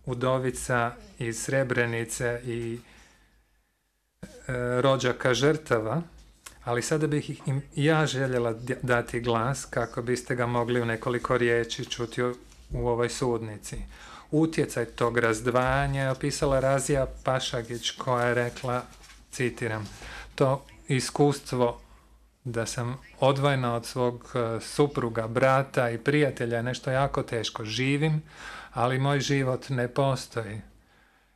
S2: udovica iz Srebrenice i e, rođaka žrtava, ali sada bih im ja željela dati glas kako biste ga mogli u nekoliko riječi čuti u ovoj sudnici utjecaj tog razdvajanja je opisala Razija Pašagić koja je rekla, citiram, to iskustvo da sam odvojena od svog e, supruga, brata i prijatelja je nešto jako teško. Živim, ali moj život ne postoji.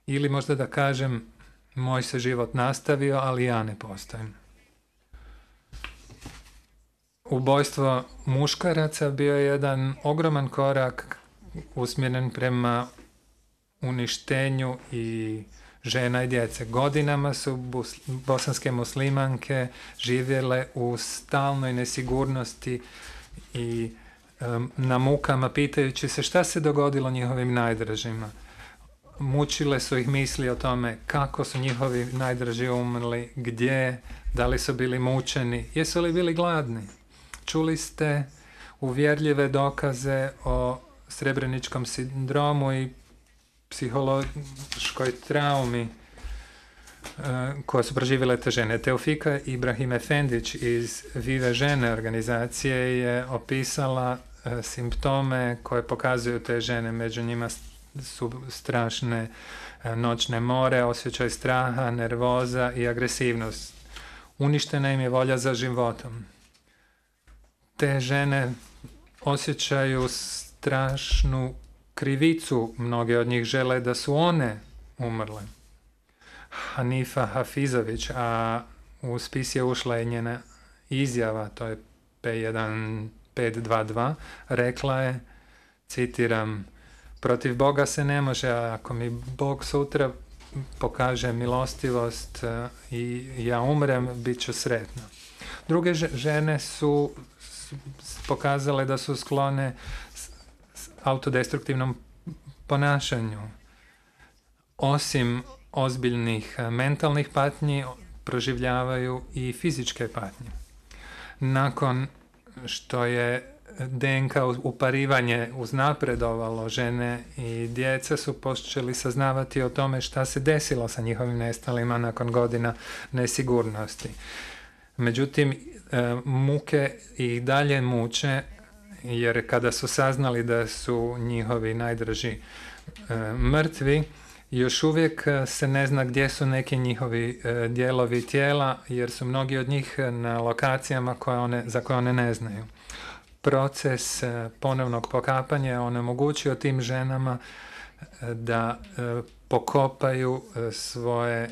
S2: Ili možda da kažem, moj se život nastavio, ali ja ne postojim. Ubojstvo muškaraca bio je jedan ogroman korak usmjeren prema uništenju i žena i djece. Godinama su bosanske muslimanke živjele u stalnoj nesigurnosti i na mukama pitajući se šta se dogodilo njihovim najdražima. Mučile su ih misli o tome kako su njihovi najdraži umrli, gdje, da li su bili mučeni, jesu li bili gladni. Čuli ste uvjerljive dokaze o srebreničkom sindromu i psihološkoj traumi e, koja su proživjele te žene. Teofika Ibrahim Efendić iz Vive žene organizacije je opisala e, simptome koje pokazuju te žene. Među njima su strašne e, noćne more, osjećaj straha, nervoza i agresivnost. Uništena im je volja za životom. Te žene osjećaju strašnu krivicu. Mnoge od njih žele da su one umrle. Hanifa Hafizović, a u spis je ušla i njena izjava, to je P1522, rekla je, citiram, protiv Boga se ne može, a ako mi Bog sutra pokaže milostivost e, i ja umrem, bit ću sretna. Druge žene su pokazale da su sklone autodestruktivnom ponašanju. Osim ozbiljnih e, mentalnih patnji, proživljavaju i fizičke patnje. Nakon što je DNK uparivanje uznapredovalo žene i djeca su počeli saznavati o tome šta se desilo sa njihovim nestalima nakon godina nesigurnosti. Međutim, e, muke i dalje muče jer kada su saznali da su njihovi najdraži e, mrtvi, još uvijek e, se ne zna gdje su neki njihovi e, dijelovi tijela, jer su mnogi od njih na lokacijama one, za koje one ne znaju. Proces ponovnog pokapanja je onemogućio tim ženama da pokopaju svoje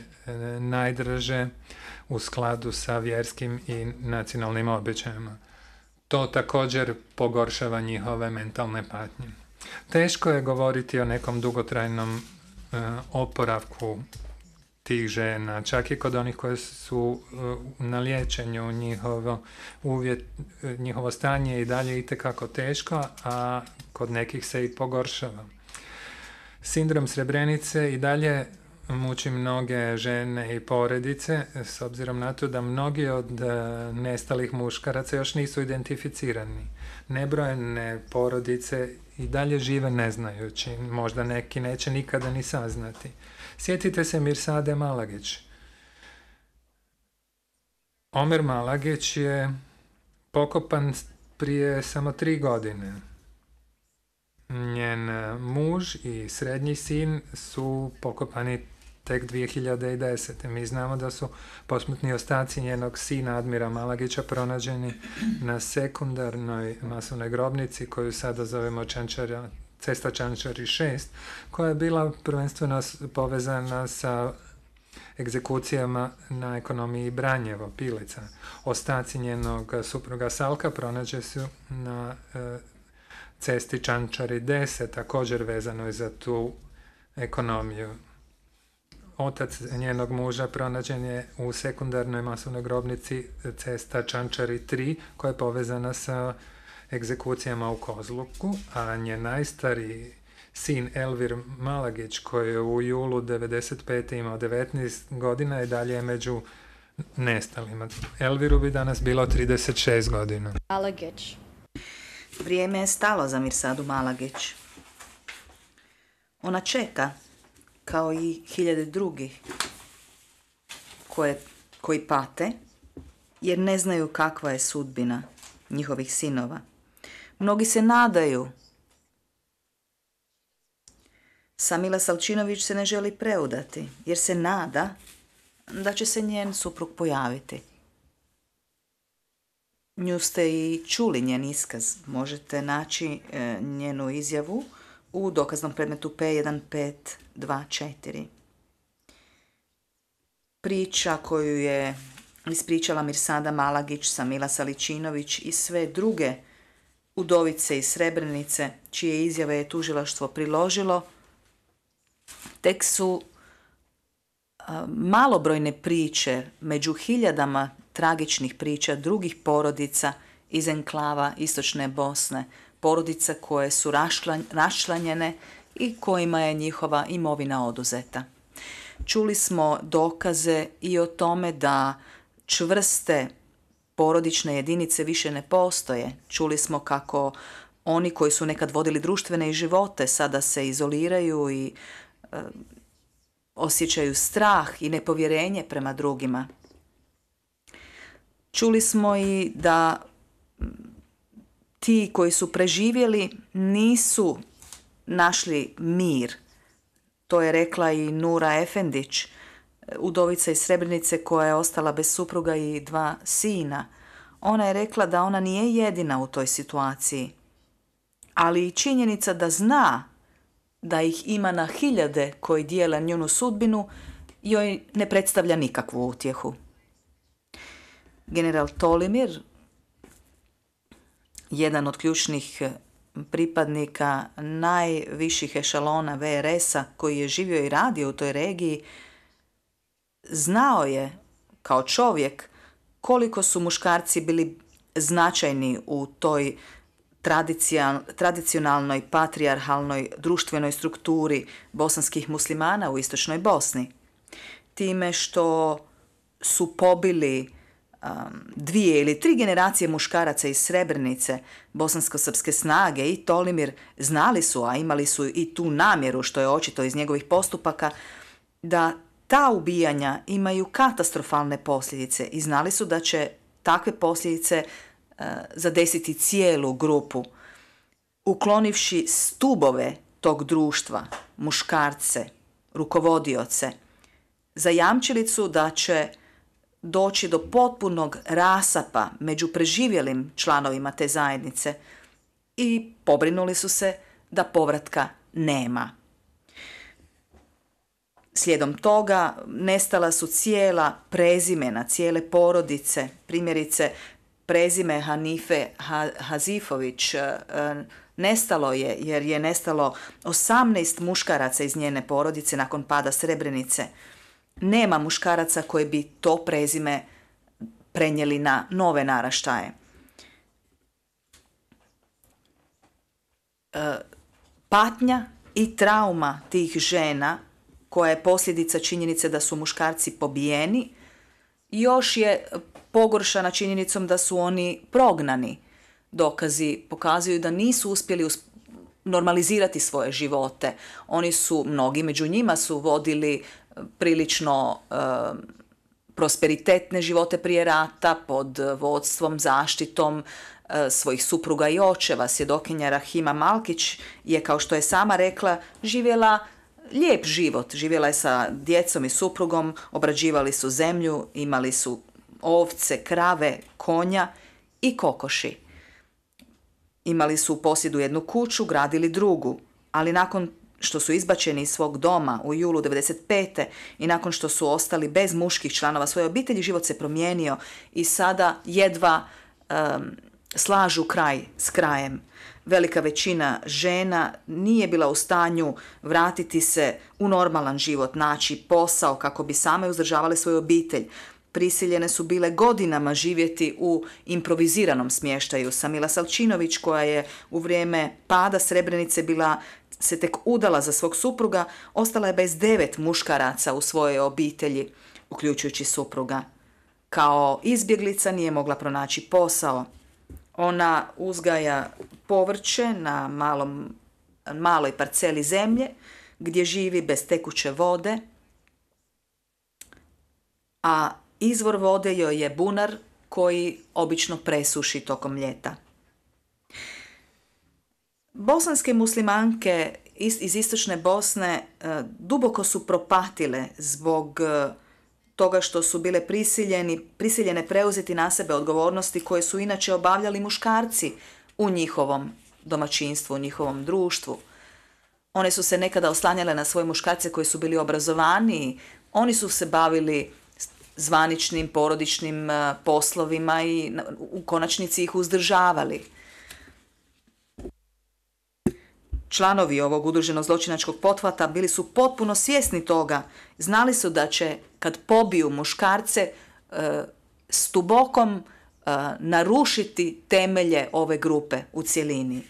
S2: najdraže u skladu sa vjerskim i nacionalnim običajima to također pogoršava njihove mentalne patnje. Teško je govoriti o nekom dugotrajnom e, oporavku tih žena, čak i kod onih koje su e, na liječenju njihovo, uvjet, e, njihovo stanje je i dalje itekako teško, a kod nekih se i pogoršava. Sindrom Srebrenice i dalje muči mnoge žene i poredice s obzirom na to da mnogi od e, nestalih muškaraca još nisu identificirani. Nebrojene porodice i dalje žive ne znajući, možda neki neće nikada ni saznati. Sjetite se Mirsade Malagić. Omer Malagić je pokopan prije samo tri godine. Njen muž i srednji sin su pokopani tek 2010. Mi znamo da su posmutni ostaci njenog sina Admira Malagića pronađeni na sekundarnoj masovnoj grobnici koju sada zovemo cesta Čančari 6, koja je bila prvenstveno povezana sa egzekucijama na ekonomiji Branjevo, Pilica. Ostaci njenog supruga Salka pronađe su na e, cesti Čančari 10, također vezano je za tu ekonomiju. Otac njenog muža pronađen je u sekundarnoj masovnoj grobnici cesta Čančari 3 koja je povezana sa egzekucijama u Kozluku, a nje najstariji sin Elvir Malagić koji je u julu 95. imao 19 godina i dalje je među nestalima. Elviru bi danas bilo 36 godina.
S3: Malagić. Vrijeme je stalo za Mirsadu Malagić. Ona čeka kao i hiljade drugih koji pate jer ne znaju kakva je sudbina njihovih sinova. Mnogi se nadaju. Samila Salčinović se ne želi preudati jer se nada da će se njen suprug pojaviti. Nju ste i čuli njen iskaz. Možete naći e, njenu izjavu u dokaznom predmetu P1524. Priča koju je ispričala Mirsada Malagić, Samila Saličinović i sve druge udovice iz Srebrenice, čije izjave je tužilaštvo priložilo, tek su malobrojne priče među hiljadama tragičnih priča drugih porodica iz enklava Istočne Bosne – porodica koje su rašlanjene i kojima je njihova imovina oduzeta. Čuli smo dokaze i o tome da čvrste porodične jedinice više ne postoje. Čuli smo kako oni koji su nekad vodili društvene i živote sada se izoliraju i e, osjećaju strah i nepovjerenje prema drugima. Čuli smo i da ti koji su preživjeli nisu našli mir. To je rekla i Nura Efendić, udovica iz Srebrnice koja je ostala bez supruga i dva sina. Ona je rekla da ona nije jedina u toj situaciji. Ali i činjenica da zna da ih ima na hiljade koji dijele njenu sudbinu, joj ne predstavlja nikakvu utjehu. General Tolimir, jedan od ključnih eh, pripadnika najviših ešalona VRS-a koji je živio i radio u toj regiji, znao je kao čovjek koliko su muškarci bili značajni u toj tradicionalnoj patrijarhalnoj društvenoj strukturi bosanskih muslimana u istočnoj Bosni. Time što su pobili Um, dvije ili tri generacije muškaraca iz Srebrnice, bosansko-srpske snage i Tolimir znali su, a imali su i tu namjeru, što je očito iz njegovih postupaka, da ta ubijanja imaju katastrofalne posljedice i znali su da će takve posljedice uh, zadesiti cijelu grupu. Uklonivši stubove tog društva, muškarce, rukovodioce, zajamčili su da će doći do potpunog rasapa među preživjelim članovima te zajednice i pobrinuli su se da povratka nema. Slijedom toga nestala su cijela prezimena, cijele porodice, primjerice prezime Hanife Hazifović e, e, nestalo je jer je nestalo 18 muškaraca iz njene porodice nakon pada Srebrenice. Nema muškaraca koji bi to prezime prenijeli na nove naraštaje. E, patnja i trauma tih žena koja je posljedica činjenice da su muškarci pobijeni, još je pogoršana činjenicom da su oni prognani. Dokazi pokazuju da nisu uspjeli normalizirati svoje živote. Oni su, mnogi među njima su vodili prilično e, prosperitetne živote prije rata pod vodstvom, zaštitom e, svojih supruga i očeva. Svjedokinja Rahima Malkić je, kao što je sama rekla, živjela lijep život. Živjela je sa djecom i suprugom, obrađivali su zemlju, imali su ovce, krave, konja i kokoši. Imali su u posjedu jednu kuću, gradili drugu, ali nakon što su izbačeni iz svog doma u julu 1995. i nakon što su ostali bez muških članova svoje obitelji, život se promijenio i sada jedva slažu kraj s krajem. Velika većina žena nije bila u stanju vratiti se u normalan život, naći posao kako bi same uzdržavale svoju obitelj. Prisiljene su bile godinama živjeti u improviziranom smještaju. Samila Salčinović koja je u vrijeme pada Srebrenice bila se tek udala za svog supruga, ostala je bez devet muškaraca u svojoj obitelji, uključujući supruga. Kao izbjeglica nije mogla pronaći posao. Ona uzgaja povrće na malom, maloj parceli zemlje gdje živi bez tekuće vode, a izvor vode joj je bunar koji obično presuši tokom ljeta. Bosanske muslimanke iz istočne Bosne e, duboko su propatile zbog e, toga što su bile prisiljeni, prisiljene preuzeti na sebe odgovornosti koje su inače obavljali muškarci u njihovom domaćinstvu, u njihovom društvu. One su se nekada oslanjale na svoje muškarce koji su bili obrazovaniji, oni su se bavili zvaničnim, porodičnim e, poslovima i u konačnici ih uzdržavali. Članovi ovog udruženo zločinačkog potvata bili su potpuno svjesni toga. Znali su da će kad pobiju muškarce e, s tubokom e, narušiti temelje ove grupe u cjelini.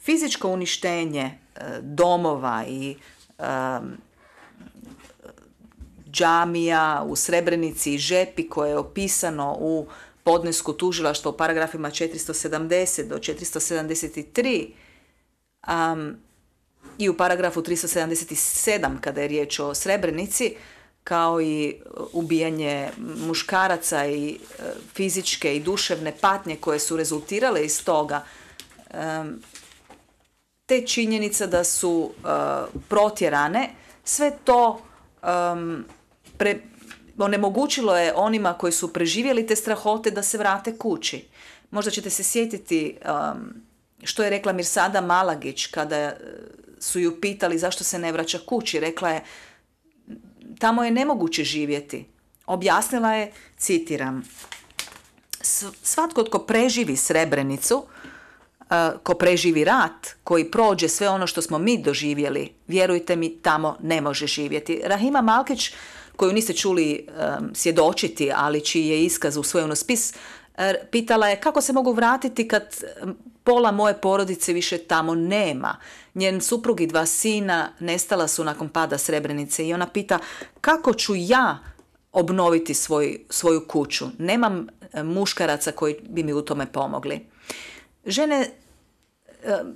S3: Fizičko uništenje e, domova i džamija u Srebrenici i Žepi koje je opisano u podnesku tužilaštva u paragrafima 470 do 473 Um, I u paragrafu 377, kada je riječ o Srebrenici, kao i uh, ubijanje muškaraca i uh, fizičke i duševne patnje koje su rezultirale iz toga, te činjenica da su uh, protjerane, sve to onemogućilo je onima koji su preživjeli te strahote da se vrate kući. Možda ćete se sjetiti što je rekla Mirsada Malagić kada e, su ju pitali zašto se ne vraća kući. Rekla je, tamo je nemoguće živjeti. Objasnila je, citiram, svatko tko preživi Srebrenicu, e, ko preživi rat, koji prođe sve ono što smo mi doživjeli, vjerujte mi, tamo ne može živjeti. Rahima Malkić, koju niste čuli um, svjedočiti, ali čiji je iskaz u svoj spis, pitala je kako se mogu vratiti kad Pola moje porodice više tamo nema. Njen suprug i dva sina nestala su nakon pada Srebrenice i ona pita kako ću ja obnoviti svoj, svoju kuću. Nemam e, muškaraca koji bi mi u tome pomogli. Žene e,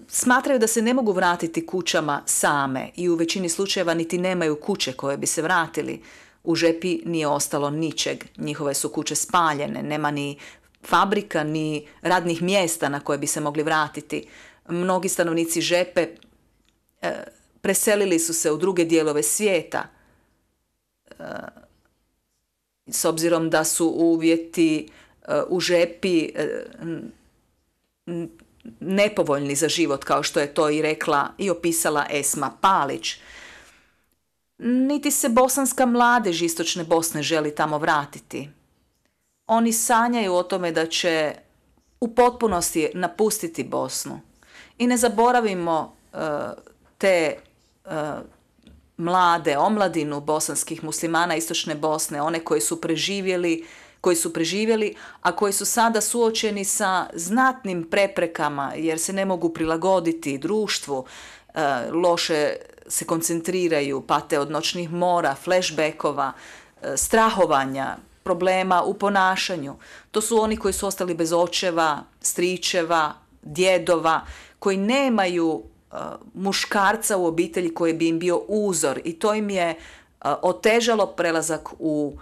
S3: smatraju da se ne mogu vratiti kućama same i u većini slučajeva niti nemaju kuće koje bi se vratili. U žepi nije ostalo ničeg, njihove su kuće spaljene, nema ni fabrika ni radnih mjesta na koje bi se mogli vratiti. Mnogi stanovnici žepe e, preselili su se u druge dijelove svijeta e, s obzirom da su uvjeti e, u žepi nepovoljni za život kao što je to i rekla i opisala Esma Palić. Niti se bosanska mladež istočne Bosne želi tamo vratiti. Oni sanjaju o tome da će u potpunosti napustiti Bosnu. I ne zaboravimo e, te e, mlade, omladinu bosanskih muslimana istočne Bosne, one koji su preživjeli, koji su preživjeli, a koji su sada suočeni sa znatnim preprekama jer se ne mogu prilagoditi društvu, e, loše se koncentriraju, pate od noćnih mora, flashbackova, strahovanja, problema u ponašanju. To su oni koji su ostali bez očeva, stričeva, djedova, koji nemaju uh, muškarca u obitelji koji bi im bio uzor i to im je uh, otežalo prelazak u uh,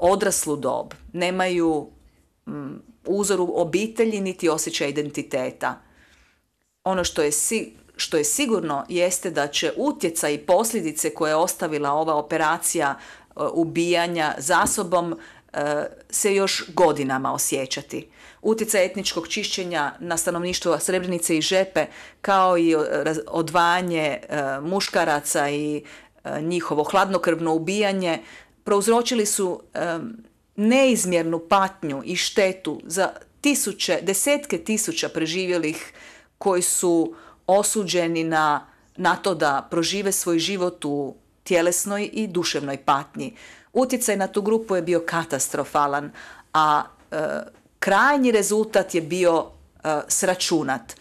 S3: odraslu dob. Nemaju um, uzor u obitelji niti osjećaj identiteta. Ono što je si što je sigurno jeste da će utjecaj i posljedice koje je ostavila ova operacija ubijanja za sobom E, se još godinama osjećati. Utjecaj etničkog čišćenja na stanovništvo Srebrenice i Žepe kao i odvajanje e, muškaraca i e, njihovo hladnokrvno ubijanje prouzročili su neizmjernu patnju i štetu za tisuće, desetke tisuća preživjelih koji su osuđeni na, na to da prožive svoj život u tjelesnoj i duševnoj patnji utjecaj na tu grupu je bio katastrofalan, a e, krajnji rezultat je bio e, sračunat.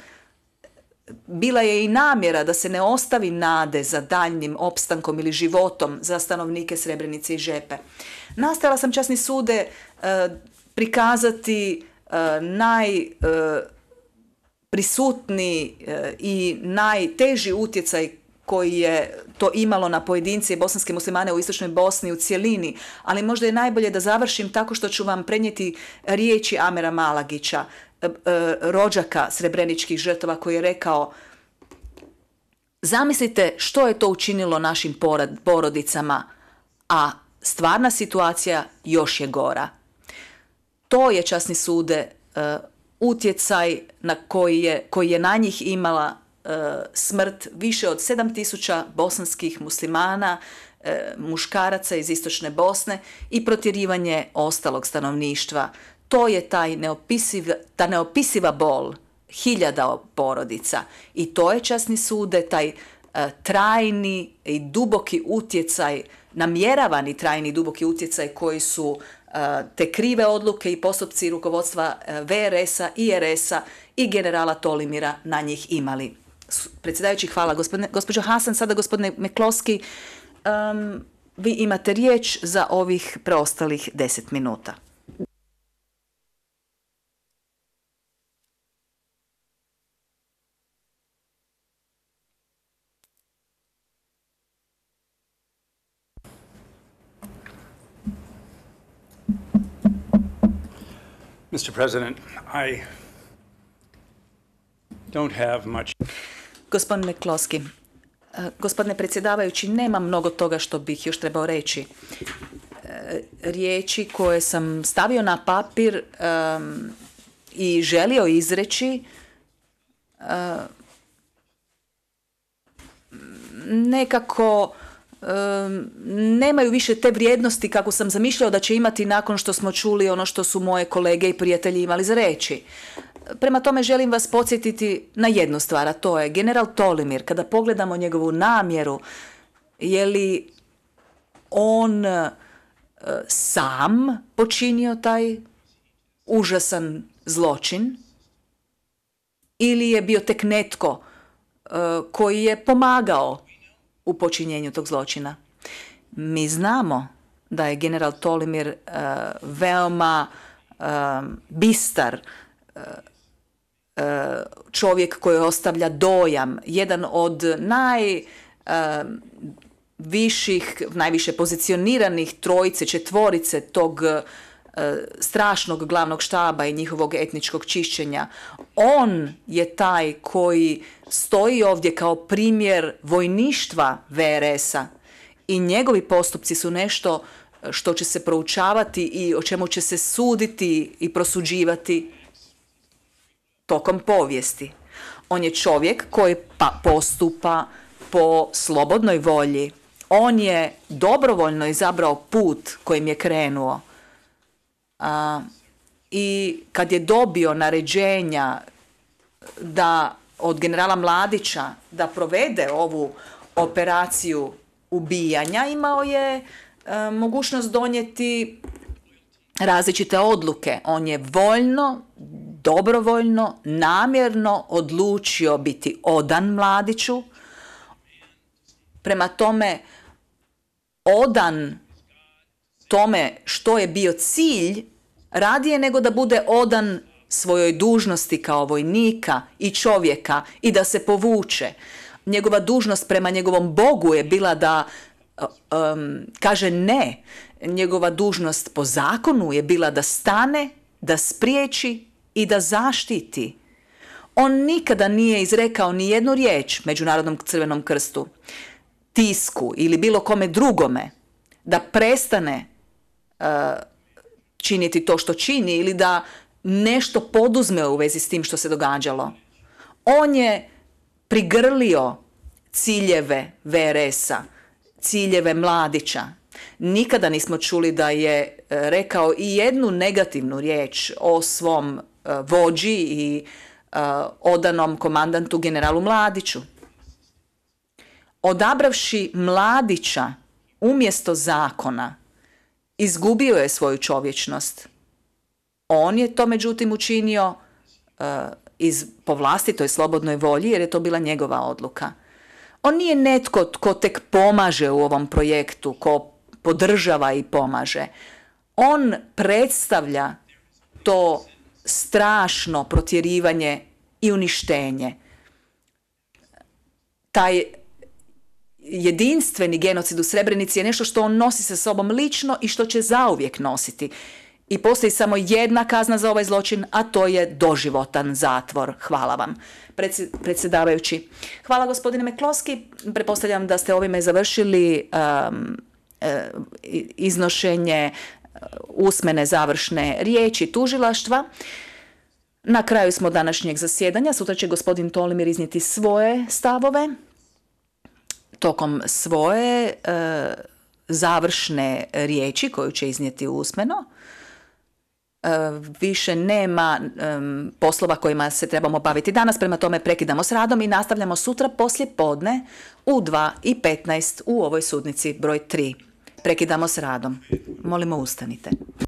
S3: Bila je i namjera da se ne ostavi nade za daljnim opstankom ili životom za stanovnike Srebrenice i Žepe. Nastala sam časni sude e, prikazati naj prisutni i najteži utjecaj koji je to imalo na pojedinci bosanske muslimane u istočnoj Bosni u cjelini, ali možda je najbolje da završim tako što ću vam prenijeti riječi Amera Malagića, e, e, rođaka srebreničkih žrtova koji je rekao Zamislite što je to učinilo našim porodicama, a stvarna situacija još je gora. To je časni sude e, utjecaj na koji je, koji je na njih imala E, smrt više od 7000 bosanskih muslimana, e, muškaraca iz istočne Bosne i protjerivanje ostalog stanovništva. To je taj neopisiv, ta neopisiva bol hiljada porodica i to je časni sude, taj e, trajni i duboki utjecaj, namjeravani trajni i duboki utjecaj koji su te krive odluke i postupci rukovodstva VRS-a, IRS-a i generala Tolimira na njih imali. Predsjedajući, hvala. Gospodine, gospođo Hasan, sada gospodine Mekloski, vi imate riječ za ovih preostalih deset minuta.
S1: Mr. President, I don't have
S3: Gospodin Mekloski, e, gospodine predsjedavajući, nema mnogo toga što bih još trebao reći. E, riječi koje sam stavio na papir e, i želio izreći nekako nemaju više te vrijednosti kako sam zamišljao da će imati nakon što smo čuli ono što su moje kolege i prijatelji imali za reći. Prema tome želim vas podsjetiti na jednu stvar, a to je general Tolimir, kada pogledamo njegovu namjeru, je li on e, sam počinio taj užasan zločin ili je bio tek netko e, koji je pomagao u počinjenju tog zločina. Mi znamo da je general Tolimir e, veoma bistar čovjek koji ostavlja dojam, jedan od naj viših, najviše pozicioniranih trojice, četvorice tog e, strašnog glavnog štaba i njihovog etničkog čišćenja. On je taj koji stoji ovdje kao primjer vojništva VRS-a i njegovi postupci su nešto što će se proučavati i o čemu će se suditi i prosuđivati tokom povijesti. On je čovjek koji pa, postupa po slobodnoj volji. On je dobrovoljno izabrao put kojim je krenuo. A, I kad je dobio naređenja da od generala Mladića da provede ovu operaciju ubijanja, imao je e, mogućnost donijeti različite odluke. On je voljno dobrovoljno, namjerno odlučio biti odan mladiću. Prema tome, odan tome što je bio cilj, radije nego da bude odan svojoj dužnosti kao vojnika i čovjeka i da se povuče. Njegova dužnost prema njegovom Bogu je bila da e, kaže ne. Njegova dužnost po zakonu je bila da stane, da spriječi i da zaštiti. On nikada nije izrekao ni jednu riječ Međunarodnom crvenom krstu, tisku ili bilo kome drugome da prestane uh, činiti to što čini ili da nešto poduzme u vezi s tim što se događalo. On je prigrlio ciljeve VRS-a, ciljeve mladića. Nikada nismo čuli da je e, rekao i jednu negativnu riječ o svom E, vođi i e, odanom komandantu generalu Mladiću. Odabravši Mladića umjesto zakona, izgubio je svoju čovječnost. On je to međutim učinio e, iz, po vlastitoj slobodnoj volji jer je to bila njegova odluka. On nije netko tko tek pomaže u ovom projektu, ko podržava i pomaže. On predstavlja to strašno protjerivanje i uništenje. Taj jedinstveni genocid u Srebrenici je nešto što on nosi sa sobom lično i što će zauvijek nositi. I postoji samo jedna kazna za ovaj zločin, a to je doživotan zatvor. Hvala vam, predsjedavajući. Hvala gospodine Mekloski. Prepostavljam da ste ovime završili um, e, iznošenje usmene završne riječi tužilaštva. Na kraju smo današnjeg zasjedanja. Sutra će gospodin Tolimir iznijeti svoje stavove. Tokom svoje e, završne riječi koju će iznijeti usmeno, e, više nema e, poslova kojima se trebamo baviti danas. Prema tome prekidamo s radom i nastavljamo sutra poslje podne u 2.15 u ovoj sudnici broj 3. Prekidamo s radom. Molimo ustanite.